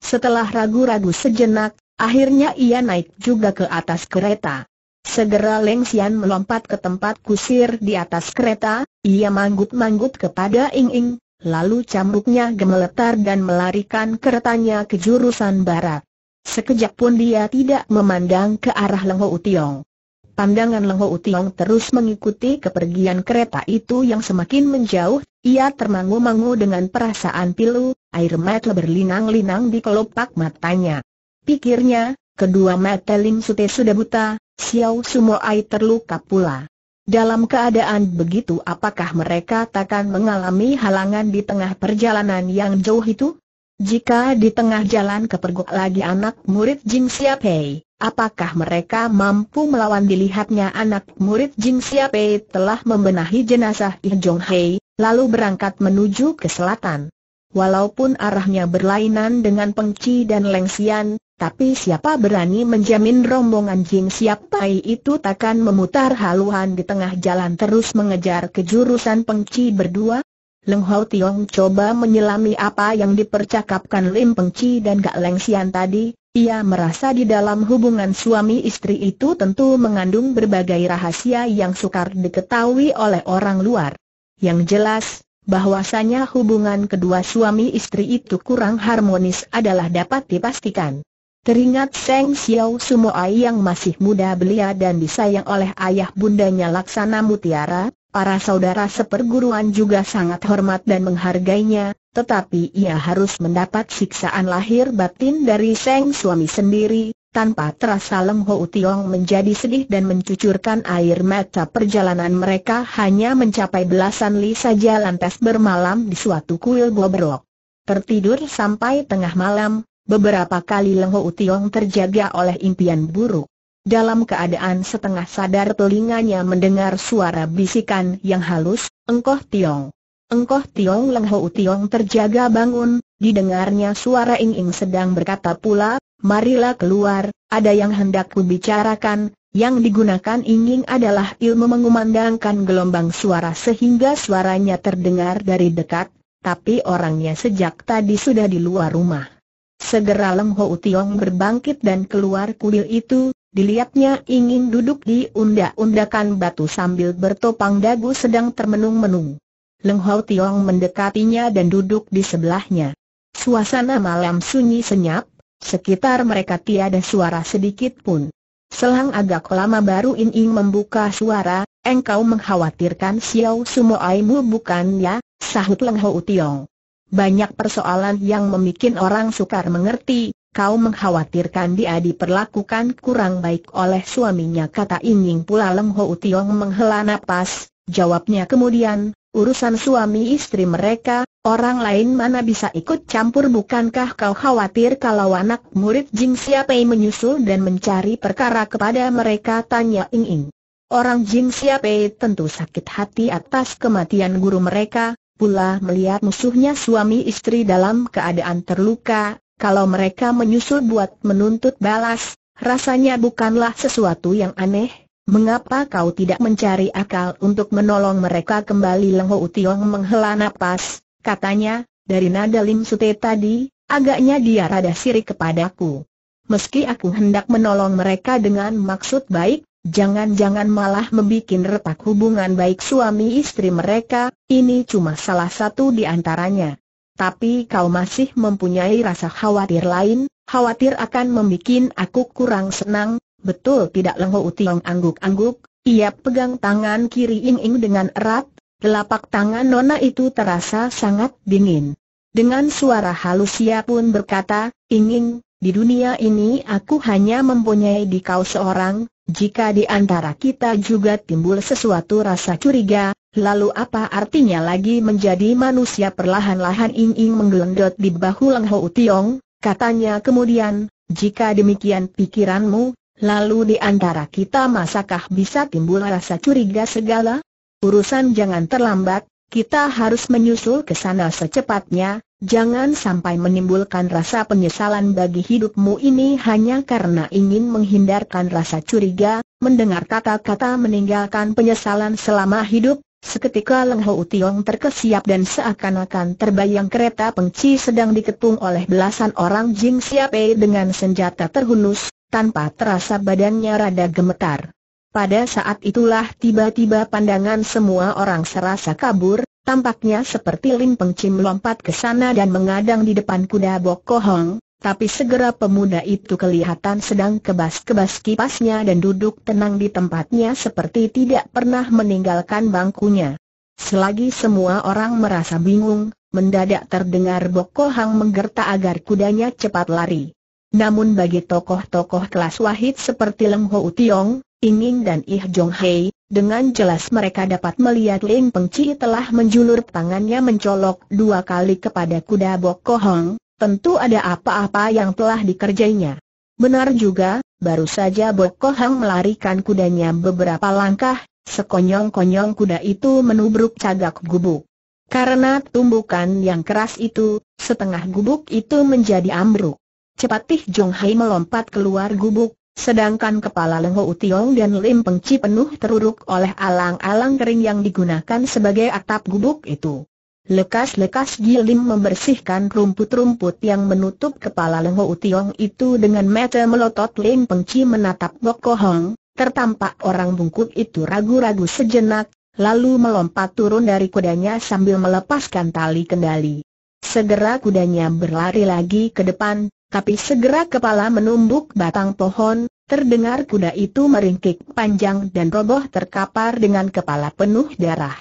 [SPEAKER 1] Setelah ragu-ragu sejenak, akhirnya ia naik juga ke atas kereta. Segera Leng Xian melompat ke tempat kusir di atas kereta, ia manggut-manggut kepada Ing Ing, lalu cambuknya gemeletar dan melarikan keretanya ke jurusan barat. Sekejap pun dia tidak memandang ke arah Leng Ho Tiong. Pandangan Leng Ho Tiong terus mengikuti kepergian kereta itu yang semakin menjauh, ia termangu-mangu dengan perasaan pilu, air mata berlinang-linang di kelopak matanya. Pikirnya, kedua mata Lim Sute sudah buta, Xiao Sumoai terluka pula. Dalam keadaan begitu apakah mereka takkan mengalami halangan di tengah perjalanan yang jauh itu? Jika di tengah jalan kepergok lagi anak murid Jing Siapei, apakah mereka mampu melawan dilihatnya anak murid Jing Siapei telah membenahi jenazah Ih Jong Hei, lalu berangkat menuju ke selatan. Walaupun arahnya berlainan dengan Pengci dan Lengxian. Tapi siapa berani menjamin rombongan Jing Siap Pai itu takkan memutar haluan di tengah jalan terus mengejar kejurusan jurusan Pengci berdua? Leng Hau Tiong coba menyelami apa yang dipercakapkan Lim Pengci dan Gak Leng Sian tadi, ia merasa di dalam hubungan suami istri itu tentu mengandung berbagai rahasia yang sukar diketahui oleh orang luar. Yang jelas, bahwasanya hubungan kedua suami istri itu kurang harmonis adalah dapat dipastikan. Teringat Seng Xiao Sumoai yang masih muda belia dan disayang oleh ayah bundanya Laksana Mutiara, para saudara seperguruan juga sangat hormat dan menghargainya, tetapi ia harus mendapat siksaan lahir batin dari Seng suami sendiri, tanpa terasa Leng Ho Tiong menjadi sedih dan mencucurkan air mata perjalanan mereka hanya mencapai belasan li saja lantas bermalam di suatu kuil bobrok. Tertidur sampai tengah malam, Beberapa kali Leng utiong terjaga oleh impian buruk. Dalam keadaan setengah sadar telinganya mendengar suara bisikan yang halus, Engkoh Tiong. Engkoh Tiong Leng utiong terjaga bangun, didengarnya suara Ing Ing sedang berkata pula, Marilah keluar, ada yang hendak kubicarakan, yang digunakan ingin adalah ilmu mengumandangkan gelombang suara sehingga suaranya terdengar dari dekat, tapi orangnya sejak tadi sudah di luar rumah. Segera Leng Ho Tiong berbangkit dan keluar kuil itu, dilihatnya ingin duduk di undak-undakan batu sambil bertopang dagu sedang termenung-menung. Leng Ho Tiong mendekatinya dan duduk di sebelahnya. Suasana malam sunyi senyap, sekitar mereka tiada suara sedikit pun. Selang agak lama baru In Ing membuka suara, engkau mengkhawatirkan Xiao Sumoaimu bukan ya, sahut Leng Ho Tiong. Banyak persoalan yang membuat orang sukar mengerti, kau mengkhawatirkan dia diperlakukan kurang baik oleh suaminya kata Inying pula Lem Ho Tiong menghela nafas. jawabnya kemudian, urusan suami istri mereka, orang lain mana bisa ikut campur bukankah kau khawatir kalau anak murid Jing Siapai menyusul dan mencari perkara kepada mereka tanya Inying. Orang Jing Siapai tentu sakit hati atas kematian guru mereka, pula melihat musuhnya suami istri dalam keadaan terluka, kalau mereka menyusul buat menuntut balas, rasanya bukanlah sesuatu yang aneh. Mengapa kau tidak mencari akal untuk menolong mereka kembali Leng Ho Tiong menghela napas, katanya, dari nada Lim Sute tadi, agaknya dia rada sirik kepadaku. Meski aku hendak menolong mereka dengan maksud baik, Jangan-jangan malah membuat retak hubungan baik suami istri mereka, ini cuma salah satu di antaranya. Tapi kau masih mempunyai rasa khawatir lain, khawatir akan membuat aku kurang senang, betul tidak Lengho Utiong angguk-angguk, ia pegang tangan kiri Ing Ing dengan erat, telapak tangan Nona itu terasa sangat dingin. Dengan suara halus ia pun berkata, Ing di dunia ini aku hanya mempunyai di kau seorang, jika di antara kita juga timbul sesuatu rasa curiga, lalu apa artinya lagi menjadi manusia perlahan-lahan ing-ing menggelendot di bahu Leng Ho Tiong, katanya kemudian, jika demikian pikiranmu, lalu di antara kita masakah bisa timbul rasa curiga segala? Urusan jangan terlambat, kita harus menyusul ke sana secepatnya, Jangan sampai menimbulkan rasa penyesalan bagi hidupmu ini hanya karena ingin menghindarkan rasa curiga, mendengar kata-kata meninggalkan penyesalan selama hidup, seketika Leng Ho Tiong terkesiap dan seakan-akan terbayang kereta pengci sedang diketung oleh belasan orang Jing Siape dengan senjata terhunus, tanpa terasa badannya rada gemetar. Pada saat itulah tiba-tiba pandangan semua orang serasa kabur, Tampaknya seperti Lim cim lompat ke sana dan mengadang di depan kuda Bokohong, tapi segera pemuda itu kelihatan sedang kebas-kebas kipasnya dan duduk tenang di tempatnya seperti tidak pernah meninggalkan bangkunya. Selagi semua orang merasa bingung, mendadak terdengar Bokohang menggerta agar kudanya cepat lari. Namun bagi tokoh-tokoh kelas wahid seperti Leng Ho Tiong, Ingin dan Ih Jong Hei, dengan jelas mereka dapat melihat Ling Pengci telah menjulur tangannya mencolok dua kali kepada kuda Bok Hong. tentu ada apa-apa yang telah dikerjainya. Benar juga, baru saja Bok Hong melarikan kudanya beberapa langkah, sekonyong-konyong kuda itu menubruk cagak gubuk. Karena tumbukan yang keras itu, setengah gubuk itu menjadi ambruk. Cepatih Jong Hai melompat keluar gubuk, Sedangkan kepala Lengho Utiong dan Lim Pengci penuh teruruk oleh alang-alang kering yang digunakan sebagai atap gubuk itu. Lekas-lekas Gilim membersihkan rumput-rumput yang menutup kepala Lengho Utiong itu dengan mata melotot Lim Pengci menatap bokohong, tertampak orang bungkuk itu ragu-ragu sejenak, lalu melompat turun dari kudanya sambil melepaskan tali kendali. Segera kudanya berlari lagi ke depan, tapi segera kepala menumbuk batang pohon, terdengar kuda itu meringkik panjang dan roboh terkapar dengan kepala penuh darah.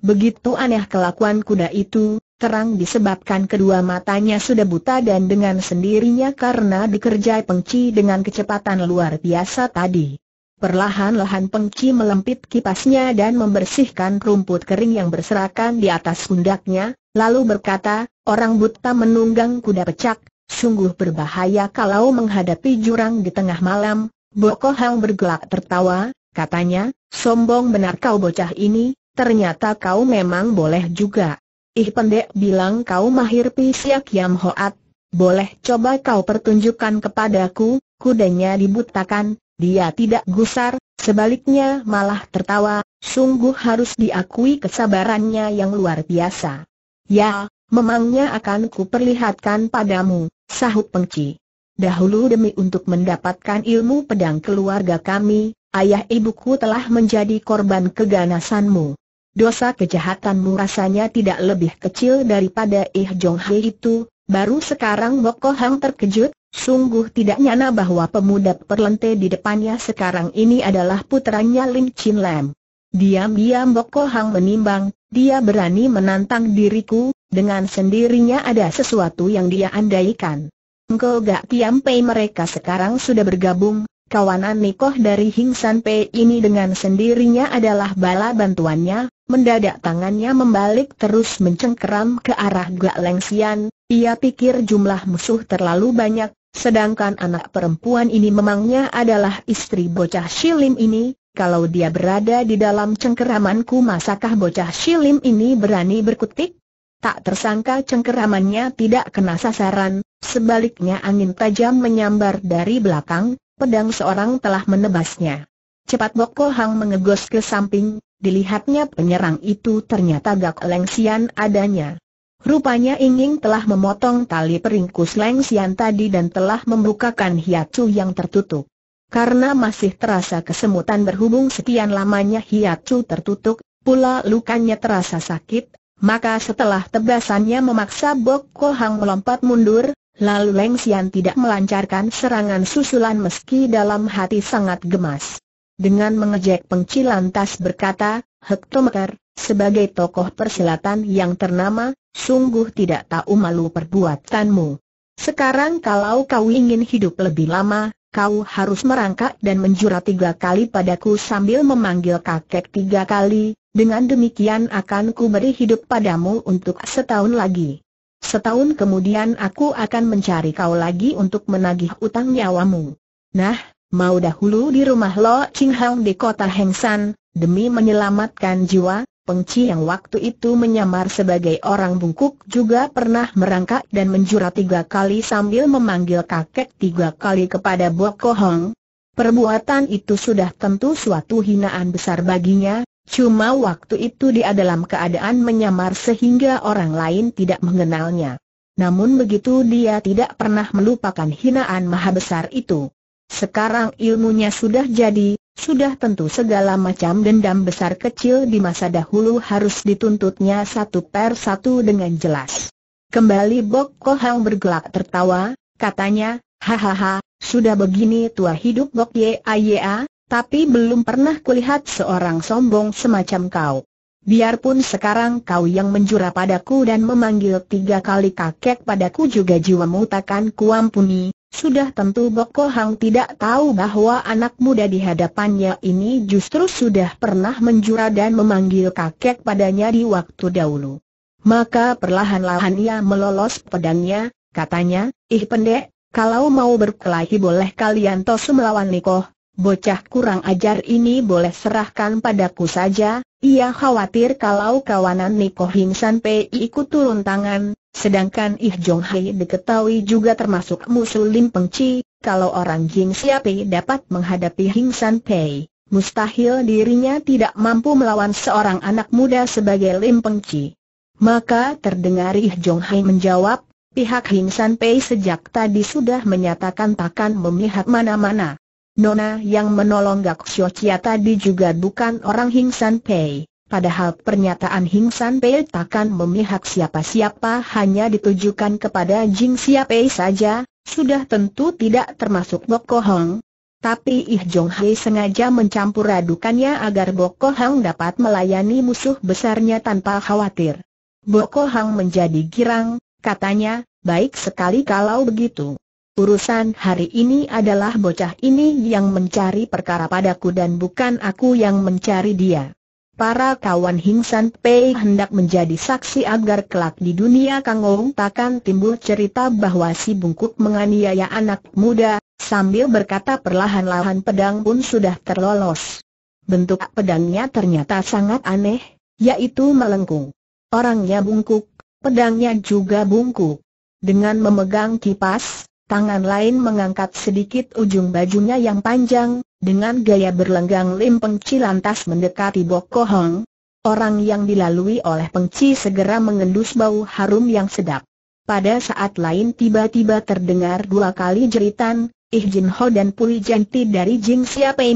[SPEAKER 1] Begitu aneh kelakuan kuda itu, terang disebabkan kedua matanya sudah buta dan dengan sendirinya karena dikerjai pengci dengan kecepatan luar biasa tadi. Perlahan-lahan pengci melempit kipasnya dan membersihkan rumput kering yang berserakan di atas pundaknya, lalu berkata, orang buta menunggang kuda pecak, Sungguh berbahaya kalau menghadapi jurang di tengah malam, Boko Hang bergelak tertawa, katanya, sombong benar kau bocah ini, ternyata kau memang boleh juga. Ih pendek bilang kau mahir pisiak yam hoat, boleh coba kau pertunjukkan kepadaku, kudanya dibutakan, dia tidak gusar, sebaliknya malah tertawa, sungguh harus diakui kesabarannya yang luar biasa. Ya, memangnya akan kuperlihatkan padamu, sahut pengci. Dahulu demi untuk mendapatkan ilmu pedang keluarga kami, ayah ibuku telah menjadi korban keganasanmu. Dosa kejahatanmu rasanya tidak lebih kecil daripada Ih Jong Hei itu, baru sekarang Boko Hang terkejut, sungguh tidak nyana bahwa pemuda perlente di depannya sekarang ini adalah putranya Lim Chin Lam. Diam-diam Boko Hang menimbang, dia berani menantang diriku, dengan sendirinya ada sesuatu yang dia andaikan. Engkau gak Pei mereka sekarang sudah bergabung, kawanan Nikoh dari Hing San Pei ini dengan sendirinya adalah bala bantuannya, mendadak tangannya membalik terus mencengkeram ke arah Gak Lengsian, ia pikir jumlah musuh terlalu banyak, sedangkan anak perempuan ini memangnya adalah istri bocah Shilim ini, kalau dia berada di dalam cengkeramanku masakah bocah Shilim ini berani berkutik? Tak tersangka cengkeramannya tidak kena sasaran, sebaliknya angin tajam menyambar dari belakang, pedang seorang telah menebasnya. Cepat Bokol Hang mengegos ke samping, dilihatnya penyerang itu ternyata Gak Lengsian adanya. Rupanya Inging telah memotong tali peringkus Lengsian tadi dan telah membukakan hiacu yang tertutup. Karena masih terasa kesemutan berhubung sekian lamanya hiacu tertutup, pula lukanya terasa sakit, maka setelah tebasannya memaksa Bok Hang melompat mundur, lalu Leng Xian tidak melancarkan serangan susulan meski dalam hati sangat gemas. Dengan mengejek pengcilan tas berkata, Hektometer, sebagai tokoh persilatan yang ternama, sungguh tidak tahu malu perbuatanmu. Sekarang kalau kau ingin hidup lebih lama, kau harus merangkak dan menjura tiga kali padaku sambil memanggil kakek tiga kali, dengan demikian akan ku beri hidup padamu untuk setahun lagi. Setahun kemudian aku akan mencari kau lagi untuk menagih utang nyawamu. Nah, mau dahulu di rumah Lo Ching Hang di kota Hengsan, demi menyelamatkan jiwa, Peng Chi yang waktu itu menyamar sebagai orang bungkuk juga pernah merangkak dan menjura tiga kali sambil memanggil kakek tiga kali kepada Bo Ko Hong. Perbuatan itu sudah tentu suatu hinaan besar baginya, Cuma waktu itu dia dalam keadaan menyamar sehingga orang lain tidak mengenalnya. Namun begitu dia tidak pernah melupakan hinaan maha besar itu. Sekarang ilmunya sudah jadi, sudah tentu segala macam dendam besar kecil di masa dahulu harus dituntutnya satu per satu dengan jelas. Kembali Bok Kohang bergelak tertawa, katanya, hahaha, sudah begini tua hidup Bok Yaya, tapi belum pernah kulihat seorang sombong semacam kau. Biarpun sekarang kau yang menjura padaku dan memanggil tiga kali kakek padaku juga jiwamu takkan kuampuni, sudah tentu Boko Hang tidak tahu bahwa anak muda di hadapannya ini justru sudah pernah menjura dan memanggil kakek padanya di waktu dahulu. Maka perlahan-lahan ia melolos pedangnya, katanya, ih pendek, kalau mau berkelahi boleh kalian tosu melawan Nikoh, Bocah kurang ajar ini boleh serahkan padaku saja, ia khawatir kalau kawanan Niko Hing San Pei ikut turun tangan, sedangkan Ih Jong Hai diketahui juga termasuk musuh Lim Peng Chi, kalau orang Jing Siapi dapat menghadapi Hing San Pei. Mustahil dirinya tidak mampu melawan seorang anak muda sebagai Lim Peng Chi. Maka terdengar Ih Jong Hai menjawab, pihak Hing San Pei sejak tadi sudah menyatakan takkan memihak mana-mana. Nona yang menolong Gak Chia tadi juga bukan orang Hing San Pei. Padahal pernyataan Hing San Pei takkan memihak siapa-siapa hanya ditujukan kepada Jing Xia Pei saja, sudah tentu tidak termasuk Bok Hong. Tapi Ih Jong Hai sengaja mencampur adukannya agar Bok Hong dapat melayani musuh besarnya tanpa khawatir. Bok Hong menjadi girang, katanya, baik sekali kalau begitu. Urusan hari ini adalah bocah ini yang mencari perkara padaku dan bukan aku yang mencari dia. Para kawan Hingsan Pei hendak menjadi saksi agar kelak di dunia Kang Ong takkan timbul cerita bahwa si bungkuk menganiaya anak muda, sambil berkata perlahan-lahan pedang pun sudah terlolos. Bentuk pedangnya ternyata sangat aneh, yaitu melengkung. Orangnya bungkuk, pedangnya juga bungkuk. Dengan memegang kipas, Tangan lain mengangkat sedikit ujung bajunya yang panjang, dengan gaya berlenggang Lim Pengci lantas mendekati Bok Kohong. Orang yang dilalui oleh Pengci segera mengendus bau harum yang sedap. Pada saat lain tiba-tiba terdengar dua kali jeritan, Ih Jin Ho dan Pui Janti dari Jing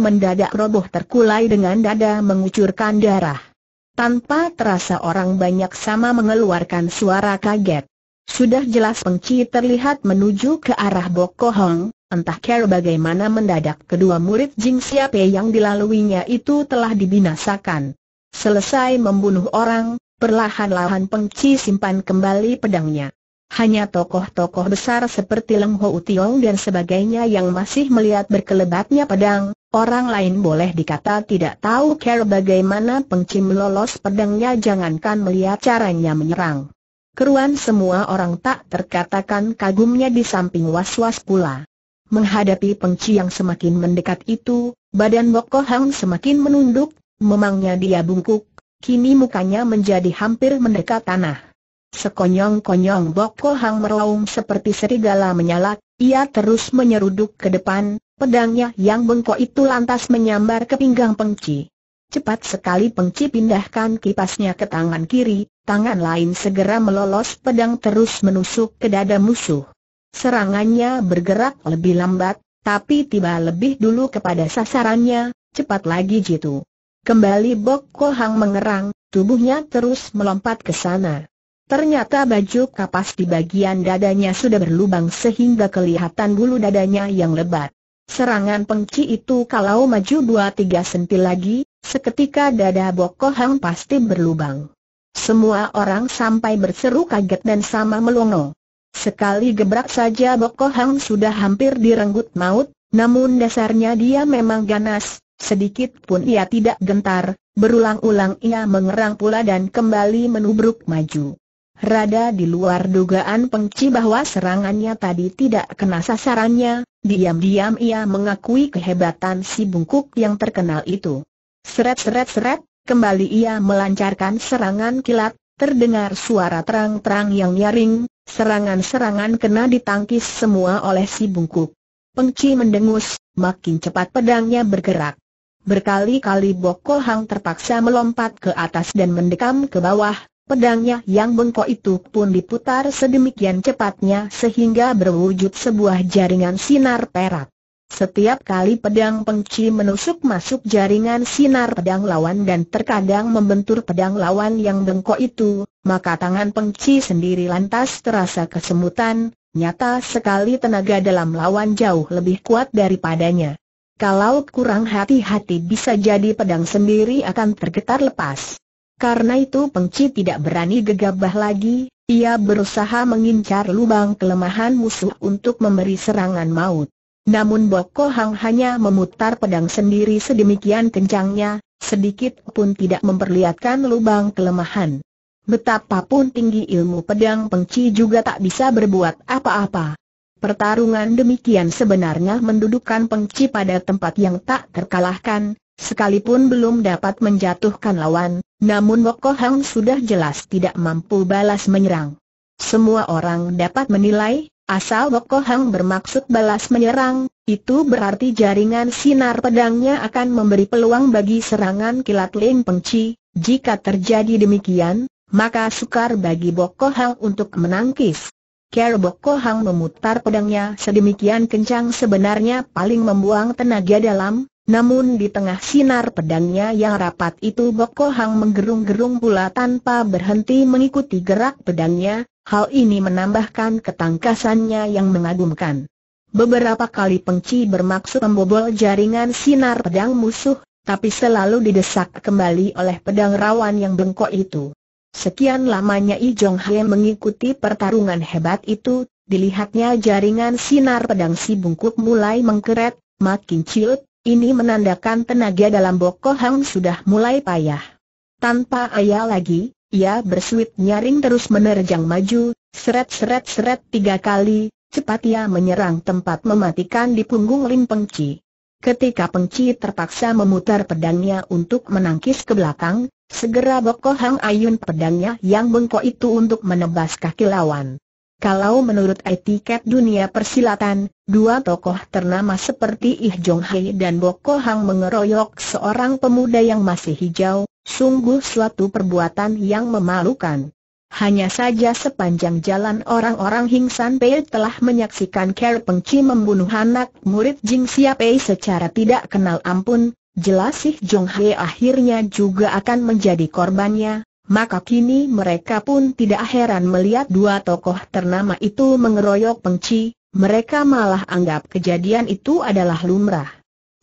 [SPEAKER 1] mendadak roboh terkulai dengan dada mengucurkan darah. Tanpa terasa orang banyak sama mengeluarkan suara kaget. Sudah jelas Pengci terlihat menuju ke arah Bokohong, entah kira bagaimana mendadak kedua murid Jing Siapa yang dilaluinya itu telah dibinasakan. Selesai membunuh orang, perlahan-lahan Pengci simpan kembali pedangnya. Hanya tokoh-tokoh besar seperti Leng Ho Tiong dan sebagainya yang masih melihat berkelebatnya pedang, orang lain boleh dikata tidak tahu kira bagaimana Pengci melolos pedangnya jangankan melihat caranya menyerang. Keruan semua orang tak terkatakan kagumnya di samping was-was pula. Menghadapi pengci yang semakin mendekat itu, badan Boko Hang semakin menunduk, memangnya dia bungkuk, kini mukanya menjadi hampir mendekat tanah. Sekonyong-konyong Boko Hang meraung seperti serigala menyalak, ia terus menyeruduk ke depan, pedangnya yang bengkok itu lantas menyambar ke pinggang pengci. Cepat sekali Pengci pindahkan kipasnya ke tangan kiri, tangan lain segera melolos pedang terus menusuk ke dada musuh. Serangannya bergerak lebih lambat, tapi tiba lebih dulu kepada sasarannya, cepat lagi jitu. Kembali Bok Kohang mengerang, tubuhnya terus melompat ke sana. Ternyata baju kapas di bagian dadanya sudah berlubang sehingga kelihatan bulu dadanya yang lebat. Serangan pengci itu kalau maju dua tiga senti lagi, Seketika dada Boko Hang pasti berlubang. Semua orang sampai berseru kaget dan sama melongo. Sekali gebrak saja Boko Hang sudah hampir direnggut maut, namun dasarnya dia memang ganas, sedikit pun ia tidak gentar, berulang-ulang ia mengerang pula dan kembali menubruk maju. Rada di luar dugaan pengci bahwa serangannya tadi tidak kena sasarannya, diam-diam ia mengakui kehebatan si bungkuk yang terkenal itu. Seret-seret-seret, kembali ia melancarkan serangan kilat, terdengar suara terang-terang yang nyaring, serangan-serangan kena ditangkis semua oleh si bungkuk. Pengci mendengus, makin cepat pedangnya bergerak. Berkali-kali Bokol Hang terpaksa melompat ke atas dan mendekam ke bawah, pedangnya yang bengkok itu pun diputar sedemikian cepatnya sehingga berwujud sebuah jaringan sinar perak. Setiap kali pedang pengci menusuk masuk jaringan sinar pedang lawan dan terkadang membentur pedang lawan yang bengkok itu, maka tangan pengci sendiri lantas terasa kesemutan, nyata sekali tenaga dalam lawan jauh lebih kuat daripadanya. Kalau kurang hati-hati bisa jadi pedang sendiri akan tergetar lepas. Karena itu pengci tidak berani gegabah lagi, ia berusaha mengincar lubang kelemahan musuh untuk memberi serangan maut. Namun Boko Hang hanya memutar pedang sendiri sedemikian kencangnya, sedikit pun tidak memperlihatkan lubang kelemahan. Betapapun tinggi ilmu pedang pengci juga tak bisa berbuat apa-apa. Pertarungan demikian sebenarnya mendudukan pengci pada tempat yang tak terkalahkan, sekalipun belum dapat menjatuhkan lawan, namun Boko Hang sudah jelas tidak mampu balas menyerang. Semua orang dapat menilai, Asal Bokohang bermaksud balas menyerang, itu berarti jaringan sinar pedangnya akan memberi peluang bagi serangan kilat Ling Pengci. Jika terjadi demikian, maka sukar bagi Bokohang untuk menangkis. Ker Bokohang memutar pedangnya sedemikian kencang sebenarnya paling membuang tenaga dalam, namun di tengah sinar pedangnya yang rapat itu Boko Hang menggerung-gerung pula tanpa berhenti mengikuti gerak pedangnya, hal ini menambahkan ketangkasannya yang mengagumkan. Beberapa kali pengci bermaksud membobol jaringan sinar pedang musuh, tapi selalu didesak kembali oleh pedang rawan yang bengkok itu. Sekian lamanya I Jong Hye mengikuti pertarungan hebat itu, dilihatnya jaringan sinar pedang si bungkuk mulai mengkeret, makin ciut, ini menandakan tenaga dalam Boko Hang sudah mulai payah. Tanpa ayah lagi, ia bersuit nyaring terus menerjang maju, seret-seret-seret tiga kali, cepat ia menyerang tempat mematikan di punggung Lim Pengci. Ketika Pengci terpaksa memutar pedangnya untuk menangkis ke belakang, segera Boko Hang ayun pedangnya yang bengkok itu untuk menebas kaki lawan. Kalau menurut etiket dunia persilatan, dua tokoh ternama seperti Ih Jong Hei dan Bo Hang mengeroyok seorang pemuda yang masih hijau, sungguh suatu perbuatan yang memalukan. Hanya saja sepanjang jalan orang-orang Hing San Pei telah menyaksikan Ker Peng Chi membunuh anak murid Jing Sia Pei secara tidak kenal ampun, jelas Ih Jong Hei akhirnya juga akan menjadi korbannya, maka kini mereka pun tidak heran melihat dua tokoh ternama itu mengeroyok pengci, mereka malah anggap kejadian itu adalah lumrah.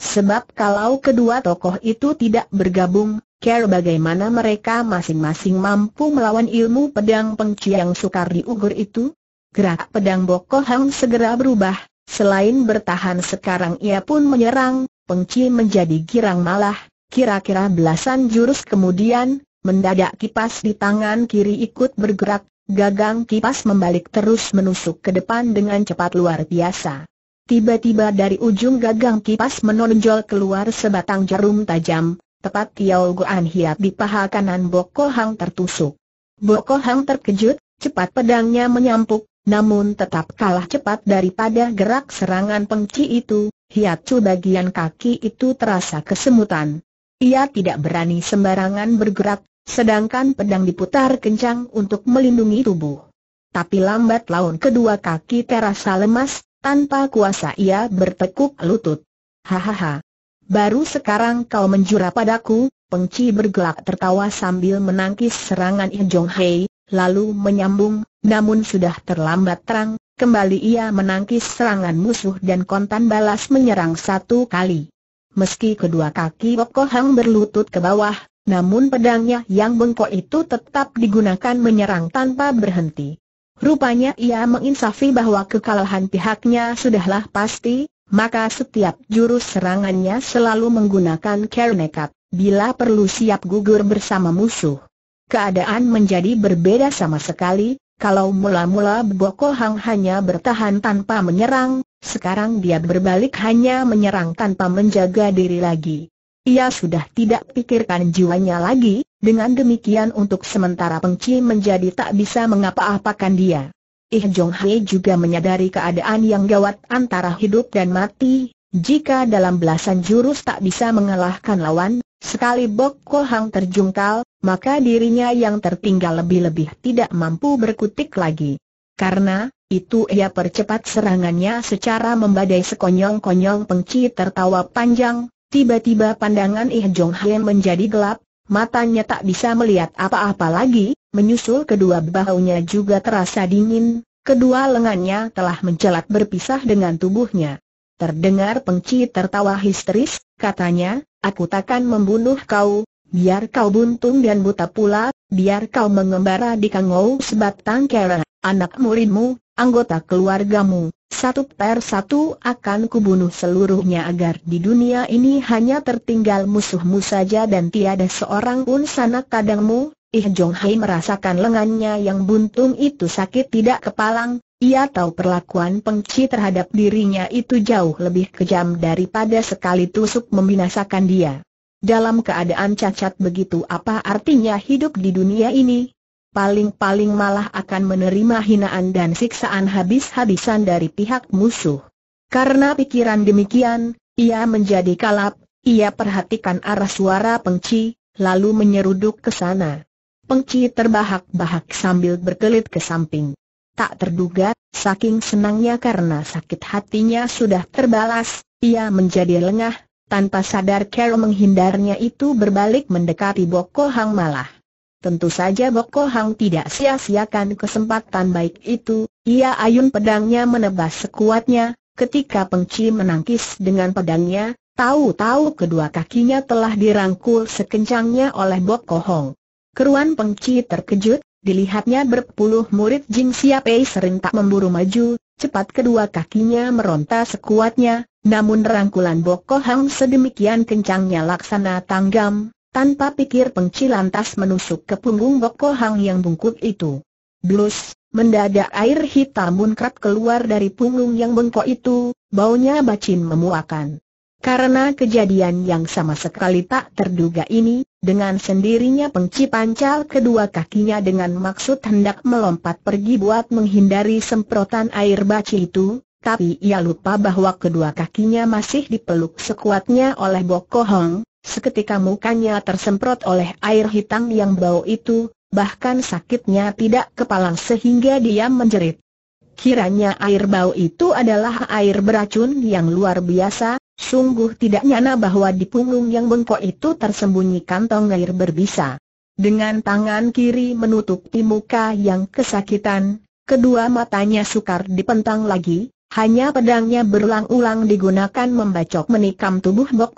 [SPEAKER 1] Sebab kalau kedua tokoh itu tidak bergabung, care bagaimana mereka masing-masing mampu melawan ilmu pedang pengci yang sukar diugur itu? Gerak pedang Boko Hang segera berubah, selain bertahan sekarang ia pun menyerang, pengci menjadi girang malah, kira-kira belasan jurus kemudian, Mendadak kipas di tangan kiri ikut bergerak, gagang kipas membalik terus menusuk ke depan dengan cepat luar biasa. Tiba-tiba dari ujung gagang kipas menonjol keluar sebatang jarum tajam, tepat Tiao Goan Hiap di paha kanan Boko Hang tertusuk. Boko Hang terkejut, cepat pedangnya menyampuk, namun tetap kalah cepat daripada gerak serangan pengci itu, Hiap Chu bagian kaki itu terasa kesemutan. Ia tidak berani sembarangan bergerak, Sedangkan pedang diputar kencang untuk melindungi tubuh. Tapi lambat laun kedua kaki terasa lemas, tanpa kuasa ia bertekuk lutut. Hahaha. Baru sekarang kau menjura padaku, pengci bergelak tertawa sambil menangkis serangan In Jong Hei, lalu menyambung, namun sudah terlambat terang, kembali ia menangkis serangan musuh dan kontan balas menyerang satu kali. Meski kedua kaki Bok Hang berlutut ke bawah, namun pedangnya yang bengkok itu tetap digunakan menyerang tanpa berhenti. Rupanya ia menginsafi bahwa kekalahan pihaknya sudahlah pasti, maka setiap jurus serangannya selalu menggunakan care nekat, bila perlu siap gugur bersama musuh. Keadaan menjadi berbeda sama sekali, kalau mula-mula Boko Hang hanya bertahan tanpa menyerang, sekarang dia berbalik hanya menyerang tanpa menjaga diri lagi. Ia sudah tidak pikirkan jiwanya lagi, dengan demikian untuk sementara Chi menjadi tak bisa mengapa-apakan dia. Ih Jong Hei juga menyadari keadaan yang gawat antara hidup dan mati, jika dalam belasan jurus tak bisa mengalahkan lawan, sekali Bok Hang terjungkal, maka dirinya yang tertinggal lebih-lebih tidak mampu berkutik lagi. Karena, itu ia percepat serangannya secara membadai sekonyong-konyong Chi tertawa panjang, Tiba-tiba pandangan Ih Jong Hye menjadi gelap, matanya tak bisa melihat apa-apa lagi, menyusul kedua bahunya juga terasa dingin, kedua lengannya telah mencelat berpisah dengan tubuhnya. Terdengar pengci tertawa histeris, katanya, aku takkan membunuh kau, biar kau buntung dan buta pula, biar kau mengembara di kangau sebatang kera, anak muridmu, anggota keluargamu, satu per satu akan kubunuh seluruhnya agar di dunia ini hanya tertinggal musuhmu saja dan tiada seorang pun sanak kadangmu. Ih Jong Hai merasakan lengannya yang buntung itu sakit tidak kepalang, ia tahu perlakuan pengci terhadap dirinya itu jauh lebih kejam daripada sekali tusuk membinasakan dia. Dalam keadaan cacat begitu apa artinya hidup di dunia ini? paling-paling malah akan menerima hinaan dan siksaan habis-habisan dari pihak musuh. Karena pikiran demikian, ia menjadi kalap, ia perhatikan arah suara pengci, lalu menyeruduk ke sana. Pengci terbahak-bahak sambil berkelit ke samping. Tak terduga, saking senangnya karena sakit hatinya sudah terbalas, ia menjadi lengah, tanpa sadar Carol menghindarnya itu berbalik mendekati Boko Hang malah. Tentu saja Boko Hang tidak sia-siakan kesempatan baik itu, ia ayun pedangnya menebas sekuatnya, ketika pengci menangkis dengan pedangnya, tahu-tahu kedua kakinya telah dirangkul sekencangnya oleh Boko Hong. Keruan pengci terkejut, dilihatnya berpuluh murid Jing Siapei serentak memburu maju, cepat kedua kakinya meronta sekuatnya, namun rangkulan Boko Hang sedemikian kencangnya laksana tanggam, tanpa pikir pengci lantas menusuk ke punggung Boko Hang yang bungkuk itu. Blus, mendadak air hitam munkrat keluar dari punggung yang bengkok itu, baunya bacin memuakan. Karena kejadian yang sama sekali tak terduga ini, dengan sendirinya pengci pancal kedua kakinya dengan maksud hendak melompat pergi buat menghindari semprotan air baci itu, tapi ia lupa bahwa kedua kakinya masih dipeluk sekuatnya oleh Boko Hong, Seketika mukanya tersemprot oleh air hitam yang bau itu, bahkan sakitnya tidak kepalang sehingga dia menjerit. Kiranya air bau itu adalah air beracun yang luar biasa, sungguh tidak nyana bahwa di punggung yang bengkok itu tersembunyi kantong air berbisa. Dengan tangan kiri menutupi muka yang kesakitan, kedua matanya sukar dipentang lagi, hanya pedangnya berulang-ulang digunakan membacok menikam tubuh Bok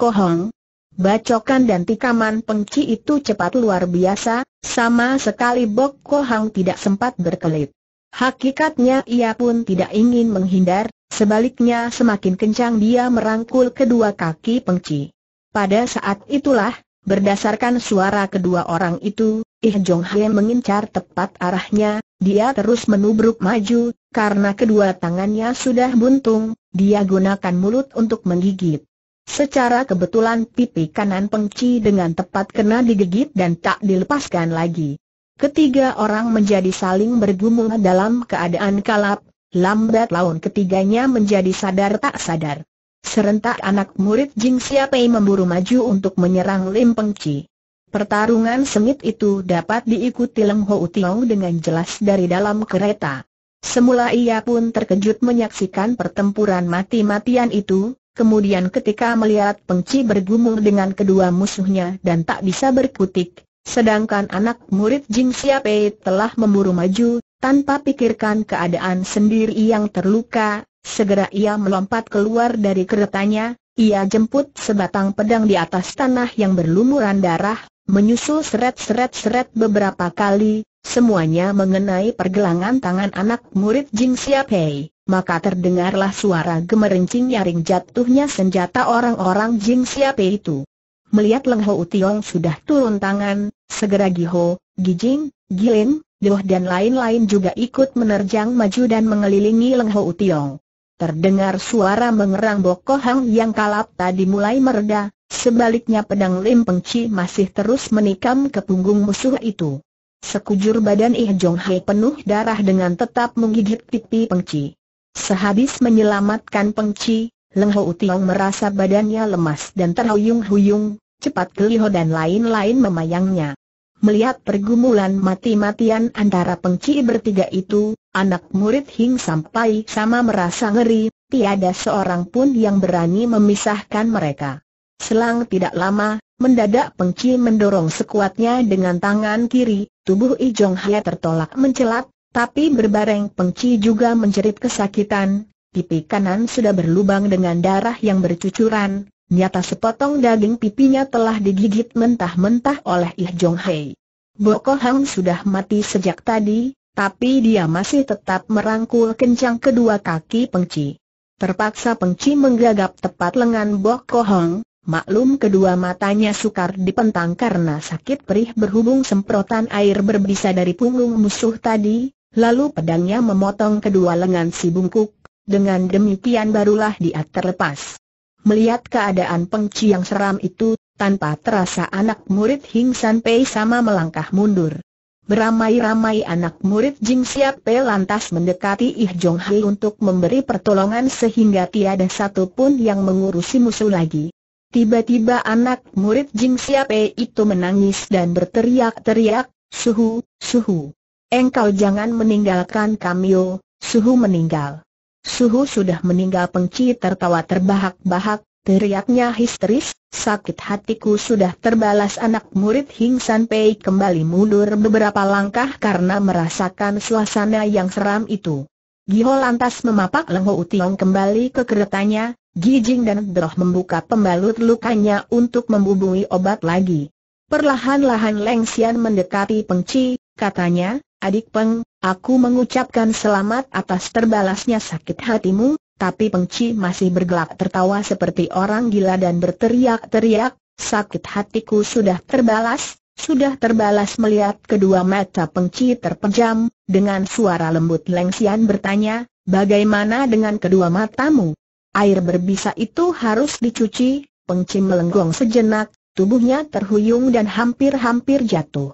[SPEAKER 1] Bacokan dan tikaman pengci itu cepat luar biasa, sama sekali Bok hang tidak sempat berkelit. Hakikatnya ia pun tidak ingin menghindar, sebaliknya semakin kencang dia merangkul kedua kaki pengci. Pada saat itulah, berdasarkan suara kedua orang itu, Ih Jong He mengincar tepat arahnya, dia terus menubruk maju, karena kedua tangannya sudah buntung, dia gunakan mulut untuk menggigit. Secara kebetulan pipi kanan pengci dengan tepat kena digigit dan tak dilepaskan lagi. Ketiga orang menjadi saling bergumul dalam keadaan kalap, lambat laun ketiganya menjadi sadar tak sadar. Serentak anak murid Jing Siapai memburu maju untuk menyerang Lim Pengci. Pertarungan sengit itu dapat diikuti Leng Ho Tiong dengan jelas dari dalam kereta. Semula ia pun terkejut menyaksikan pertempuran mati-matian itu, Kemudian ketika melihat pengci bergumul dengan kedua musuhnya dan tak bisa berkutik, sedangkan anak murid Jing Siapei telah memburu maju, tanpa pikirkan keadaan sendiri yang terluka, segera ia melompat keluar dari keretanya, ia jemput sebatang pedang di atas tanah yang berlumuran darah, menyusul seret-seret-seret beberapa kali, semuanya mengenai pergelangan tangan anak murid Jing Siapei maka terdengarlah suara gemerincing nyaring jatuhnya senjata orang-orang Jing Siapai itu. Melihat Leng Ho Utiong sudah turun tangan, segera Giho, Gijing, Lin, Loh dan lain-lain juga ikut menerjang maju dan mengelilingi Leng Ho Utiong. Terdengar suara mengerang bokohang yang kalap tadi mulai mereda, sebaliknya pedang Lim Peng Chi masih terus menikam ke punggung musuh itu. Sekujur badan Ih Jong Hai penuh darah dengan tetap menggigit pipi Peng Chi. Sehabis menyelamatkan pengci, Leng Ho Tiong merasa badannya lemas dan terhuyung-huyung, cepat geliho dan lain-lain memayangnya. Melihat pergumulan mati-matian antara pengci bertiga itu, anak murid Hing sampai sama merasa ngeri, tiada seorang pun yang berani memisahkan mereka. Selang tidak lama, mendadak pengci mendorong sekuatnya dengan tangan kiri, tubuh Ijong Hye tertolak mencelat, tapi berbareng pengci juga menjerit kesakitan, pipi kanan sudah berlubang dengan darah yang bercucuran, nyata sepotong daging pipinya telah digigit mentah-mentah oleh Ih Jong Hei. Boko Hang sudah mati sejak tadi, tapi dia masih tetap merangkul kencang kedua kaki pengci. Terpaksa pengci menggagap tepat lengan Boko Hang, maklum kedua matanya sukar dipentang karena sakit perih berhubung semprotan air berbisa dari punggung musuh tadi, Lalu pedangnya memotong kedua lengan si bungkuk, dengan demikian barulah dia terlepas. Melihat keadaan pengci yang seram itu, tanpa terasa anak murid Hing San Pei sama melangkah mundur. Beramai-ramai anak murid Jing Siap Pei lantas mendekati Ih Jong Hai untuk memberi pertolongan sehingga tiada satupun yang mengurusi musuh lagi. Tiba-tiba anak murid Jing Siap Pei itu menangis dan berteriak-teriak, suhu, suhu. Engkau jangan meninggalkan Kamio, Suhu meninggal. Suhu sudah meninggal pengci tertawa terbahak-bahak, teriaknya histeris, sakit hatiku sudah terbalas anak murid Hing San Pei kembali mundur beberapa langkah karena merasakan suasana yang seram itu. Giho lantas memapak Lengho Utiong kembali ke keretanya, Gijing dan Droh membuka pembalut lukanya untuk membubui obat lagi. Perlahan-lahan Leng Xian mendekati Pengci, katanya, adik Peng, aku mengucapkan selamat atas terbalasnya sakit hatimu, tapi Pengci masih bergelak tertawa seperti orang gila dan berteriak-teriak, sakit hatiku sudah terbalas, sudah terbalas melihat kedua mata Pengci terpejam, dengan suara lembut Lengsian bertanya, bagaimana dengan kedua matamu? Air berbisa itu harus dicuci, Pengci melenggong sejenak, tubuhnya terhuyung dan hampir-hampir jatuh.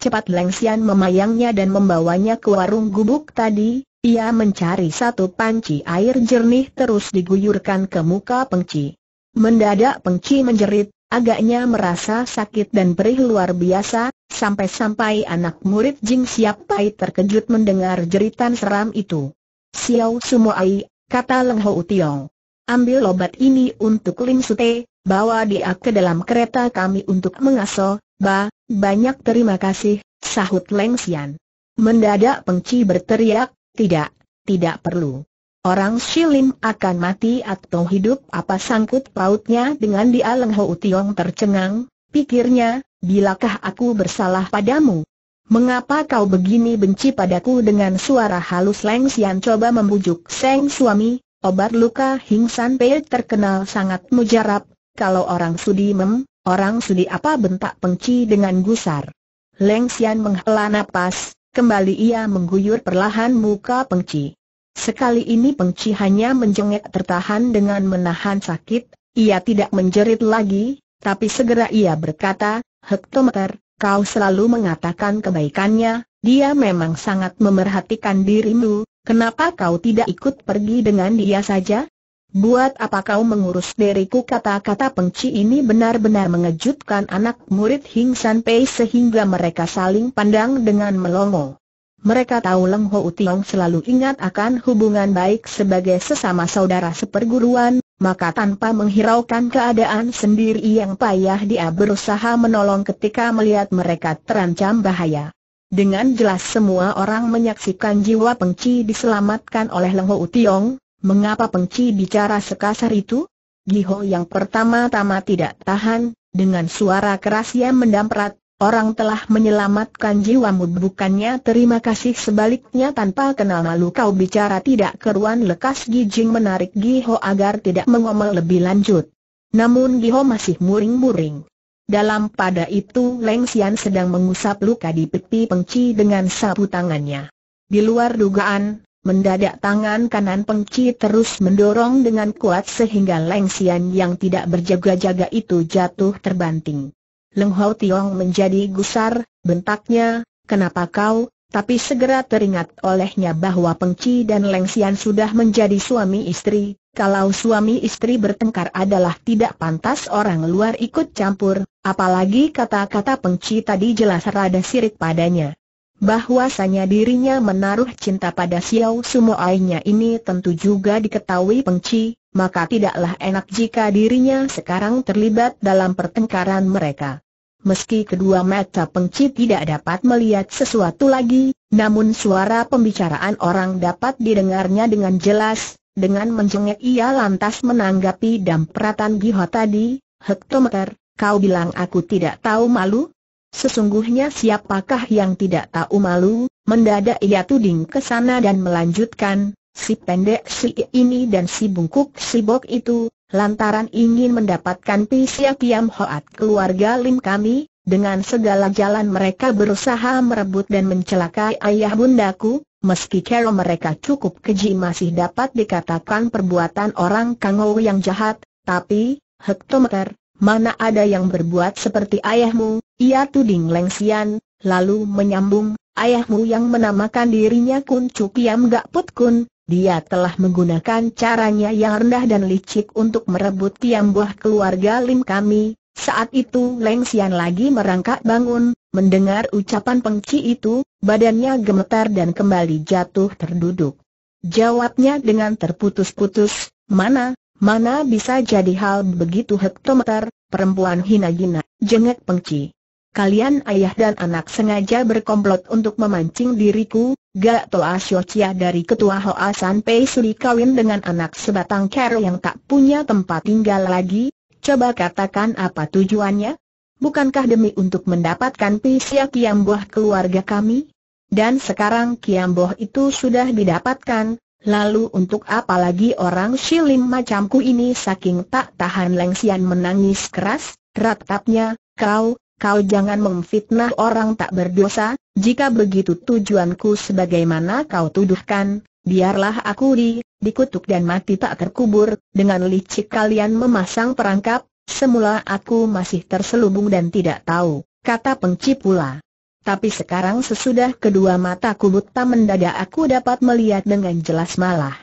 [SPEAKER 1] Cepat Lengsian memayangnya dan membawanya ke warung gubuk tadi, ia mencari satu panci air jernih terus diguyurkan ke muka pengci. Mendadak pengci menjerit, agaknya merasa sakit dan perih luar biasa, sampai-sampai anak murid Jing Siap Pai terkejut mendengar jeritan seram itu. Xiao Sumoai, kata Leng Ho Tiong. Ambil obat ini untuk Lim Sute, bawa dia ke dalam kereta kami untuk mengaso, ba, banyak terima kasih, sahut Leng Xian. Mendadak pengci berteriak, tidak, tidak perlu. Orang Shilin akan mati atau hidup apa sangkut pautnya dengan dia Leng Ho Tiong tercengang, pikirnya, bilakah aku bersalah padamu? Mengapa kau begini benci padaku dengan suara halus Leng Xian coba membujuk Seng suami, obat luka Hing San Pei terkenal sangat mujarab, kalau orang sudi mem, Orang sudi apa bentak pengci dengan gusar. Leng Xian menghela napas, kembali ia mengguyur perlahan muka pengci. Sekali ini pengci hanya menjengek tertahan dengan menahan sakit, ia tidak menjerit lagi, tapi segera ia berkata, Hektometer, kau selalu mengatakan kebaikannya, dia memang sangat memerhatikan dirimu, kenapa kau tidak ikut pergi dengan dia saja? Buat apa kau mengurus diriku kata-kata pengci ini benar-benar mengejutkan anak murid Hing San Pei sehingga mereka saling pandang dengan melongo. Mereka tahu Leng Ho Tiong selalu ingat akan hubungan baik sebagai sesama saudara seperguruan, maka tanpa menghiraukan keadaan sendiri yang payah dia berusaha menolong ketika melihat mereka terancam bahaya. Dengan jelas semua orang menyaksikan jiwa pengci diselamatkan oleh Leng Ho Tiong, Mengapa Pengci bicara sekasar itu? Giho yang pertama-tama tidak tahan, dengan suara keras ia mendamprat, orang telah menyelamatkan jiwamu bukannya terima kasih sebaliknya tanpa kenal malu kau bicara tidak keruan lekas Gijing menarik Giho agar tidak mengomel lebih lanjut. Namun Giho masih muring-muring. Dalam pada itu Leng Xian sedang mengusap luka di pipi Pengci dengan sapu tangannya. Di luar dugaan, Mendadak tangan kanan pengci terus mendorong dengan kuat sehingga Lengsian yang tidak berjaga-jaga itu jatuh terbanting. Leng Hao Tiong menjadi gusar, bentaknya, kenapa kau, tapi segera teringat olehnya bahwa pengci dan Lengsian sudah menjadi suami istri, kalau suami istri bertengkar adalah tidak pantas orang luar ikut campur, apalagi kata-kata pengci tadi jelas rada sirik padanya bahwasanya dirinya menaruh cinta pada Xiao Sumo ainya ini tentu juga diketahui pengci, maka tidaklah enak jika dirinya sekarang terlibat dalam pertengkaran mereka. Meski kedua mata pengci tidak dapat melihat sesuatu lagi, namun suara pembicaraan orang dapat didengarnya dengan jelas, dengan menjengek ia lantas menanggapi dampratan Giho tadi, hektometer, kau bilang aku tidak tahu malu? Sesungguhnya siapakah yang tidak tahu malu, mendadak ia tuding ke sana dan melanjutkan, si pendek si ini dan si bungkuk si bok itu, lantaran ingin mendapatkan pisya kiam hoat keluarga lim kami, dengan segala jalan mereka berusaha merebut dan mencelakai ayah bundaku, meski cara mereka cukup keji masih dapat dikatakan perbuatan orang kangau yang jahat, tapi, hektometer, mana ada yang berbuat seperti ayahmu, ia tuding Lengsian, lalu menyambung, ayahmu yang menamakan dirinya Kun Cukiam Gak Put Kun, dia telah menggunakan caranya yang rendah dan licik untuk merebut tiang buah keluarga Lim kami. Saat itu Lengsian lagi merangkak bangun, mendengar ucapan pengci itu, badannya gemetar dan kembali jatuh terduduk. Jawabnya dengan terputus-putus, mana, Mana bisa jadi hal begitu hektometer, perempuan hina gina, jengek pengci. Kalian ayah dan anak sengaja berkomplot untuk memancing diriku, Gak Toa Cia dari ketua Hoa San Pei Suli kawin dengan anak sebatang kero yang tak punya tempat tinggal lagi, coba katakan apa tujuannya? Bukankah demi untuk mendapatkan pisya Kiamboh keluarga kami? Dan sekarang Kiamboh itu sudah didapatkan, Lalu untuk apa lagi orang silim macamku ini saking tak tahan Lengsian menangis keras, ratapnya, kau, kau jangan memfitnah orang tak berdosa, jika begitu tujuanku sebagaimana kau tuduhkan, biarlah aku di, dikutuk dan mati tak terkubur, dengan licik kalian memasang perangkap, semula aku masih terselubung dan tidak tahu, kata pengci pula. Tapi sekarang sesudah kedua mataku buta mendadak aku dapat melihat dengan jelas malah.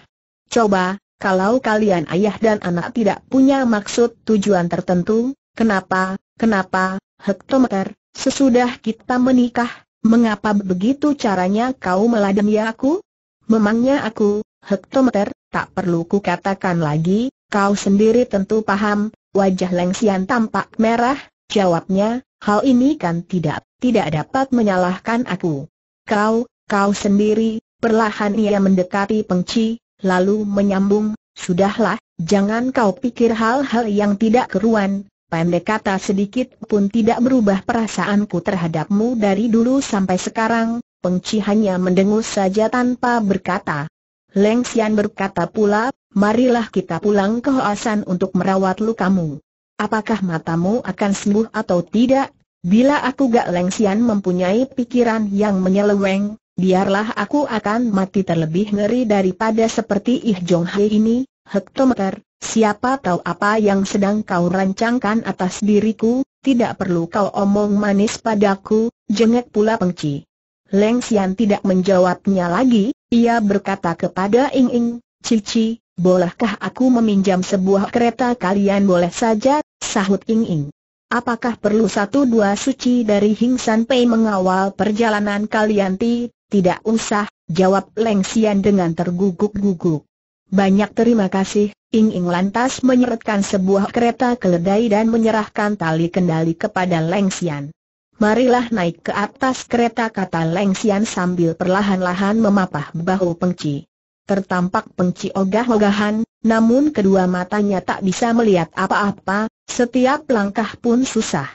[SPEAKER 1] Coba, kalau kalian ayah dan anak tidak punya maksud tujuan tertentu, kenapa, kenapa, hektometer, sesudah kita menikah, mengapa begitu caranya kau meladeni aku? Memangnya aku, hektometer, tak perlu ku katakan lagi, kau sendiri tentu paham, wajah Lengsian tampak merah, jawabnya, Hal ini kan tidak, tidak dapat menyalahkan aku. Kau, kau sendiri, perlahan ia mendekati pengci, lalu menyambung, sudahlah, jangan kau pikir hal-hal yang tidak keruan, pendek kata sedikit pun tidak berubah perasaanku terhadapmu dari dulu sampai sekarang, pengci hanya mendengus saja tanpa berkata. Leng Xian berkata pula, marilah kita pulang ke Hoasan untuk merawat lukamu. Apakah matamu akan sembuh atau tidak? Bila aku Gak Lengsian mempunyai pikiran yang menyeleweng, biarlah aku akan mati terlebih ngeri daripada seperti Ih Jong Hai ini, hektometer, siapa tahu apa yang sedang kau rancangkan atas diriku, tidak perlu kau omong manis padaku, jengek pula pengci. Xian tidak menjawabnya lagi, ia berkata kepada Ing Ing, Cici, bolehkah aku meminjam sebuah kereta kalian boleh saja sahut Ing Ing. Apakah perlu satu dua suci dari Hing San Pei mengawal perjalanan kalian ti? Tidak usah, jawab Leng Xian dengan terguguk-guguk. Banyak terima kasih, Ing Ing lantas menyeretkan sebuah kereta keledai dan menyerahkan tali kendali kepada Leng Xian. Marilah naik ke atas kereta kata Leng Xian sambil perlahan-lahan memapah bahu pengci. Tertampak pengci ogah-ogahan, namun kedua matanya tak bisa melihat apa-apa, setiap langkah pun susah.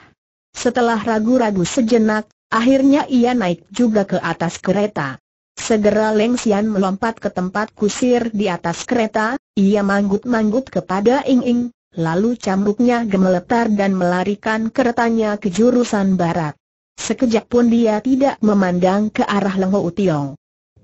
[SPEAKER 1] Setelah ragu-ragu sejenak, akhirnya ia naik juga ke atas kereta. Segera Leng Xian melompat ke tempat kusir di atas kereta, ia manggut-manggut kepada Ing Ing, lalu cambuknya gemeletar dan melarikan keretanya ke jurusan barat. Sekejap pun dia tidak memandang ke arah Leng Ho Tiong.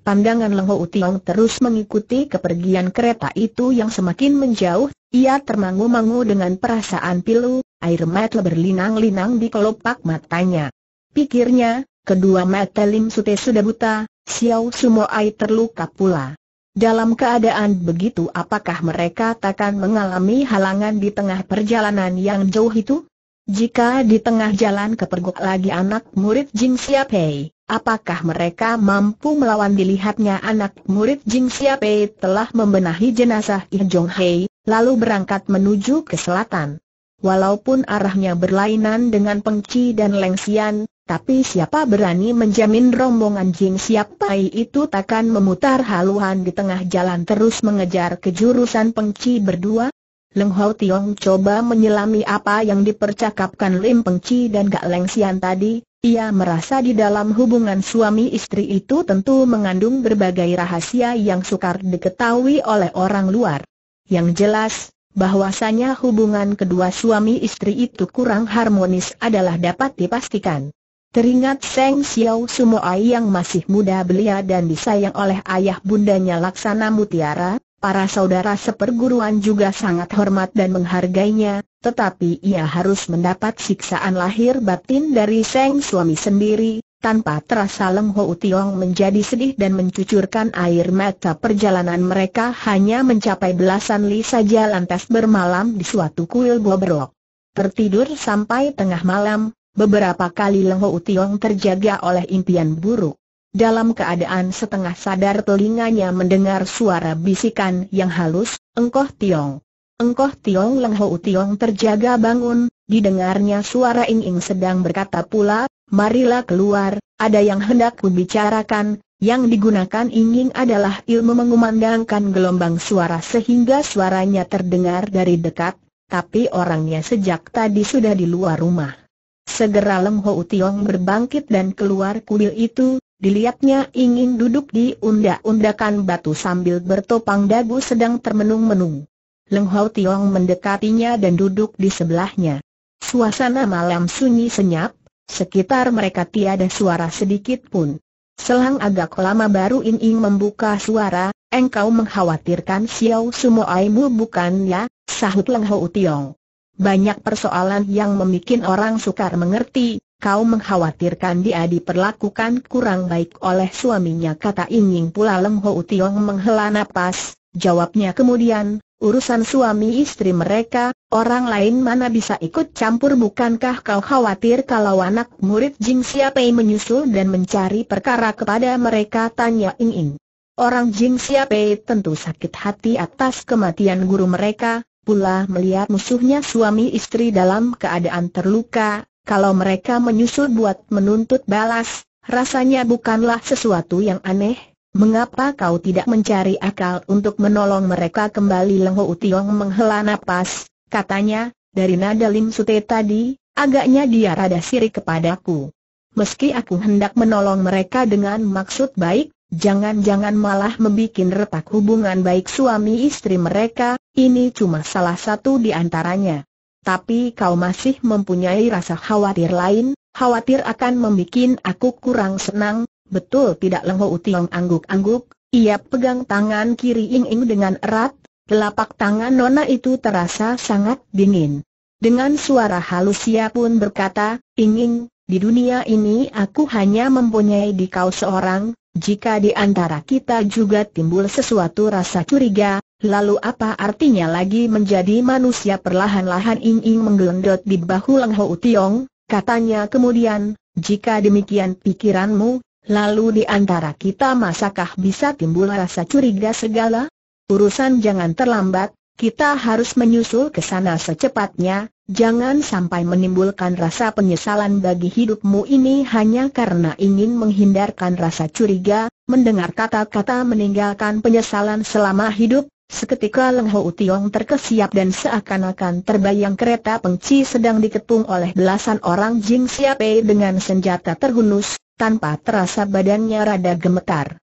[SPEAKER 1] Pandangan Lengho Utiong terus mengikuti kepergian kereta itu yang semakin menjauh, ia termangu-mangu dengan perasaan pilu, air mata berlinang-linang di kelopak matanya. Pikirnya, kedua mata Lim Sute sudah buta, Xiao Sumo Ai terluka pula. Dalam keadaan begitu apakah mereka takkan mengalami halangan di tengah perjalanan yang jauh itu? Jika di tengah jalan kepergok lagi anak murid Jing Siapei, apakah mereka mampu melawan dilihatnya anak murid Jing Siapei telah membenahi jenazah Ih Jong Hei, lalu berangkat menuju ke selatan. Walaupun arahnya berlainan dengan Pengci dan Leng Xian, tapi siapa berani menjamin rombongan Jing Siapai itu takkan memutar haluan di tengah jalan terus mengejar kejurusan Pengci berdua? Leng Hau Tiong coba menyelami apa yang dipercakapkan Lim Peng Chi dan Gak Leng Sian tadi, ia merasa di dalam hubungan suami istri itu tentu mengandung berbagai rahasia yang sukar diketahui oleh orang luar. Yang jelas, bahwasanya hubungan kedua suami istri itu kurang harmonis adalah dapat dipastikan. Teringat Seng Xiao Sumoai yang masih muda belia dan disayang oleh ayah bundanya Laksana Mutiara, Para saudara seperguruan juga sangat hormat dan menghargainya, tetapi ia harus mendapat siksaan lahir batin dari Seng suami sendiri, tanpa terasa Leng Ho Tiong menjadi sedih dan mencucurkan air mata perjalanan mereka hanya mencapai belasan li saja lantas bermalam di suatu kuil bobrok. Tertidur sampai tengah malam, beberapa kali Leng Ho Tiong terjaga oleh impian buruk. Dalam keadaan setengah sadar telinganya mendengar suara bisikan yang halus, Engkoh Tiong. Engkoh Tiong Leng Ho Tiong terjaga bangun, didengarnya suara Ing Ing sedang berkata pula, marilah keluar, ada yang hendak kubicarakan, yang digunakan Ing Ing adalah ilmu mengumandangkan gelombang suara sehingga suaranya terdengar dari dekat, tapi orangnya sejak tadi sudah di luar rumah. Segera Leng Ho Tiong berbangkit dan keluar kuil itu, Dilihatnya ingin duduk di undak-undakan batu sambil bertopang dagu sedang termenung-menung. Leng Hao Tiong mendekatinya dan duduk di sebelahnya. Suasana malam sunyi senyap, sekitar mereka tiada suara sedikit pun. Selang agak lama baru In Ing membuka suara, engkau mengkhawatirkan Xiao Sumo Mu bukan ya, sahut Leng Hao Tiong. Banyak persoalan yang memikin orang sukar mengerti, kau mengkhawatirkan dia diperlakukan kurang baik oleh suaminya kata Inying pula Leng Ho Tiong menghela nafas. jawabnya kemudian, urusan suami istri mereka, orang lain mana bisa ikut campur bukankah kau khawatir kalau anak murid Jing Siapai menyusul dan mencari perkara kepada mereka tanya Inying. Orang Jing Siapai tentu sakit hati atas kematian guru mereka, pula melihat musuhnya suami istri dalam keadaan terluka, kalau mereka menyusul buat menuntut balas, rasanya bukanlah sesuatu yang aneh. Mengapa kau tidak mencari akal untuk menolong mereka kembali Leng Ho Tiong menghela napas, katanya, dari nada Lim Sute tadi, agaknya dia rada sirik kepadaku. Meski aku hendak menolong mereka dengan maksud baik, jangan-jangan malah membuat retak hubungan baik suami istri mereka, ini cuma salah satu di antaranya tapi kau masih mempunyai rasa khawatir lain, khawatir akan membuat aku kurang senang, betul tidak Lengho Utiong angguk-angguk, ia pegang tangan kiri Ing Ing dengan erat, telapak tangan nona itu terasa sangat dingin. Dengan suara halus ia pun berkata, Ing Ing, di dunia ini aku hanya mempunyai di kau seorang, jika di antara kita juga timbul sesuatu rasa curiga, Lalu apa artinya lagi menjadi manusia perlahan-lahan Ing-Ing menggelendot di bahu Leng Ho Tiong, katanya kemudian, jika demikian pikiranmu, lalu di antara kita masakah bisa timbul rasa curiga segala? Urusan jangan terlambat, kita harus menyusul ke sana secepatnya, jangan sampai menimbulkan rasa penyesalan bagi hidupmu ini hanya karena ingin menghindarkan rasa curiga, mendengar kata-kata meninggalkan penyesalan selama hidup, Seketika Leng Ho Utiong terkesiap dan seakan-akan terbayang kereta pengci sedang diketung oleh belasan orang Jing Siape dengan senjata terhunus, tanpa terasa badannya rada gemetar.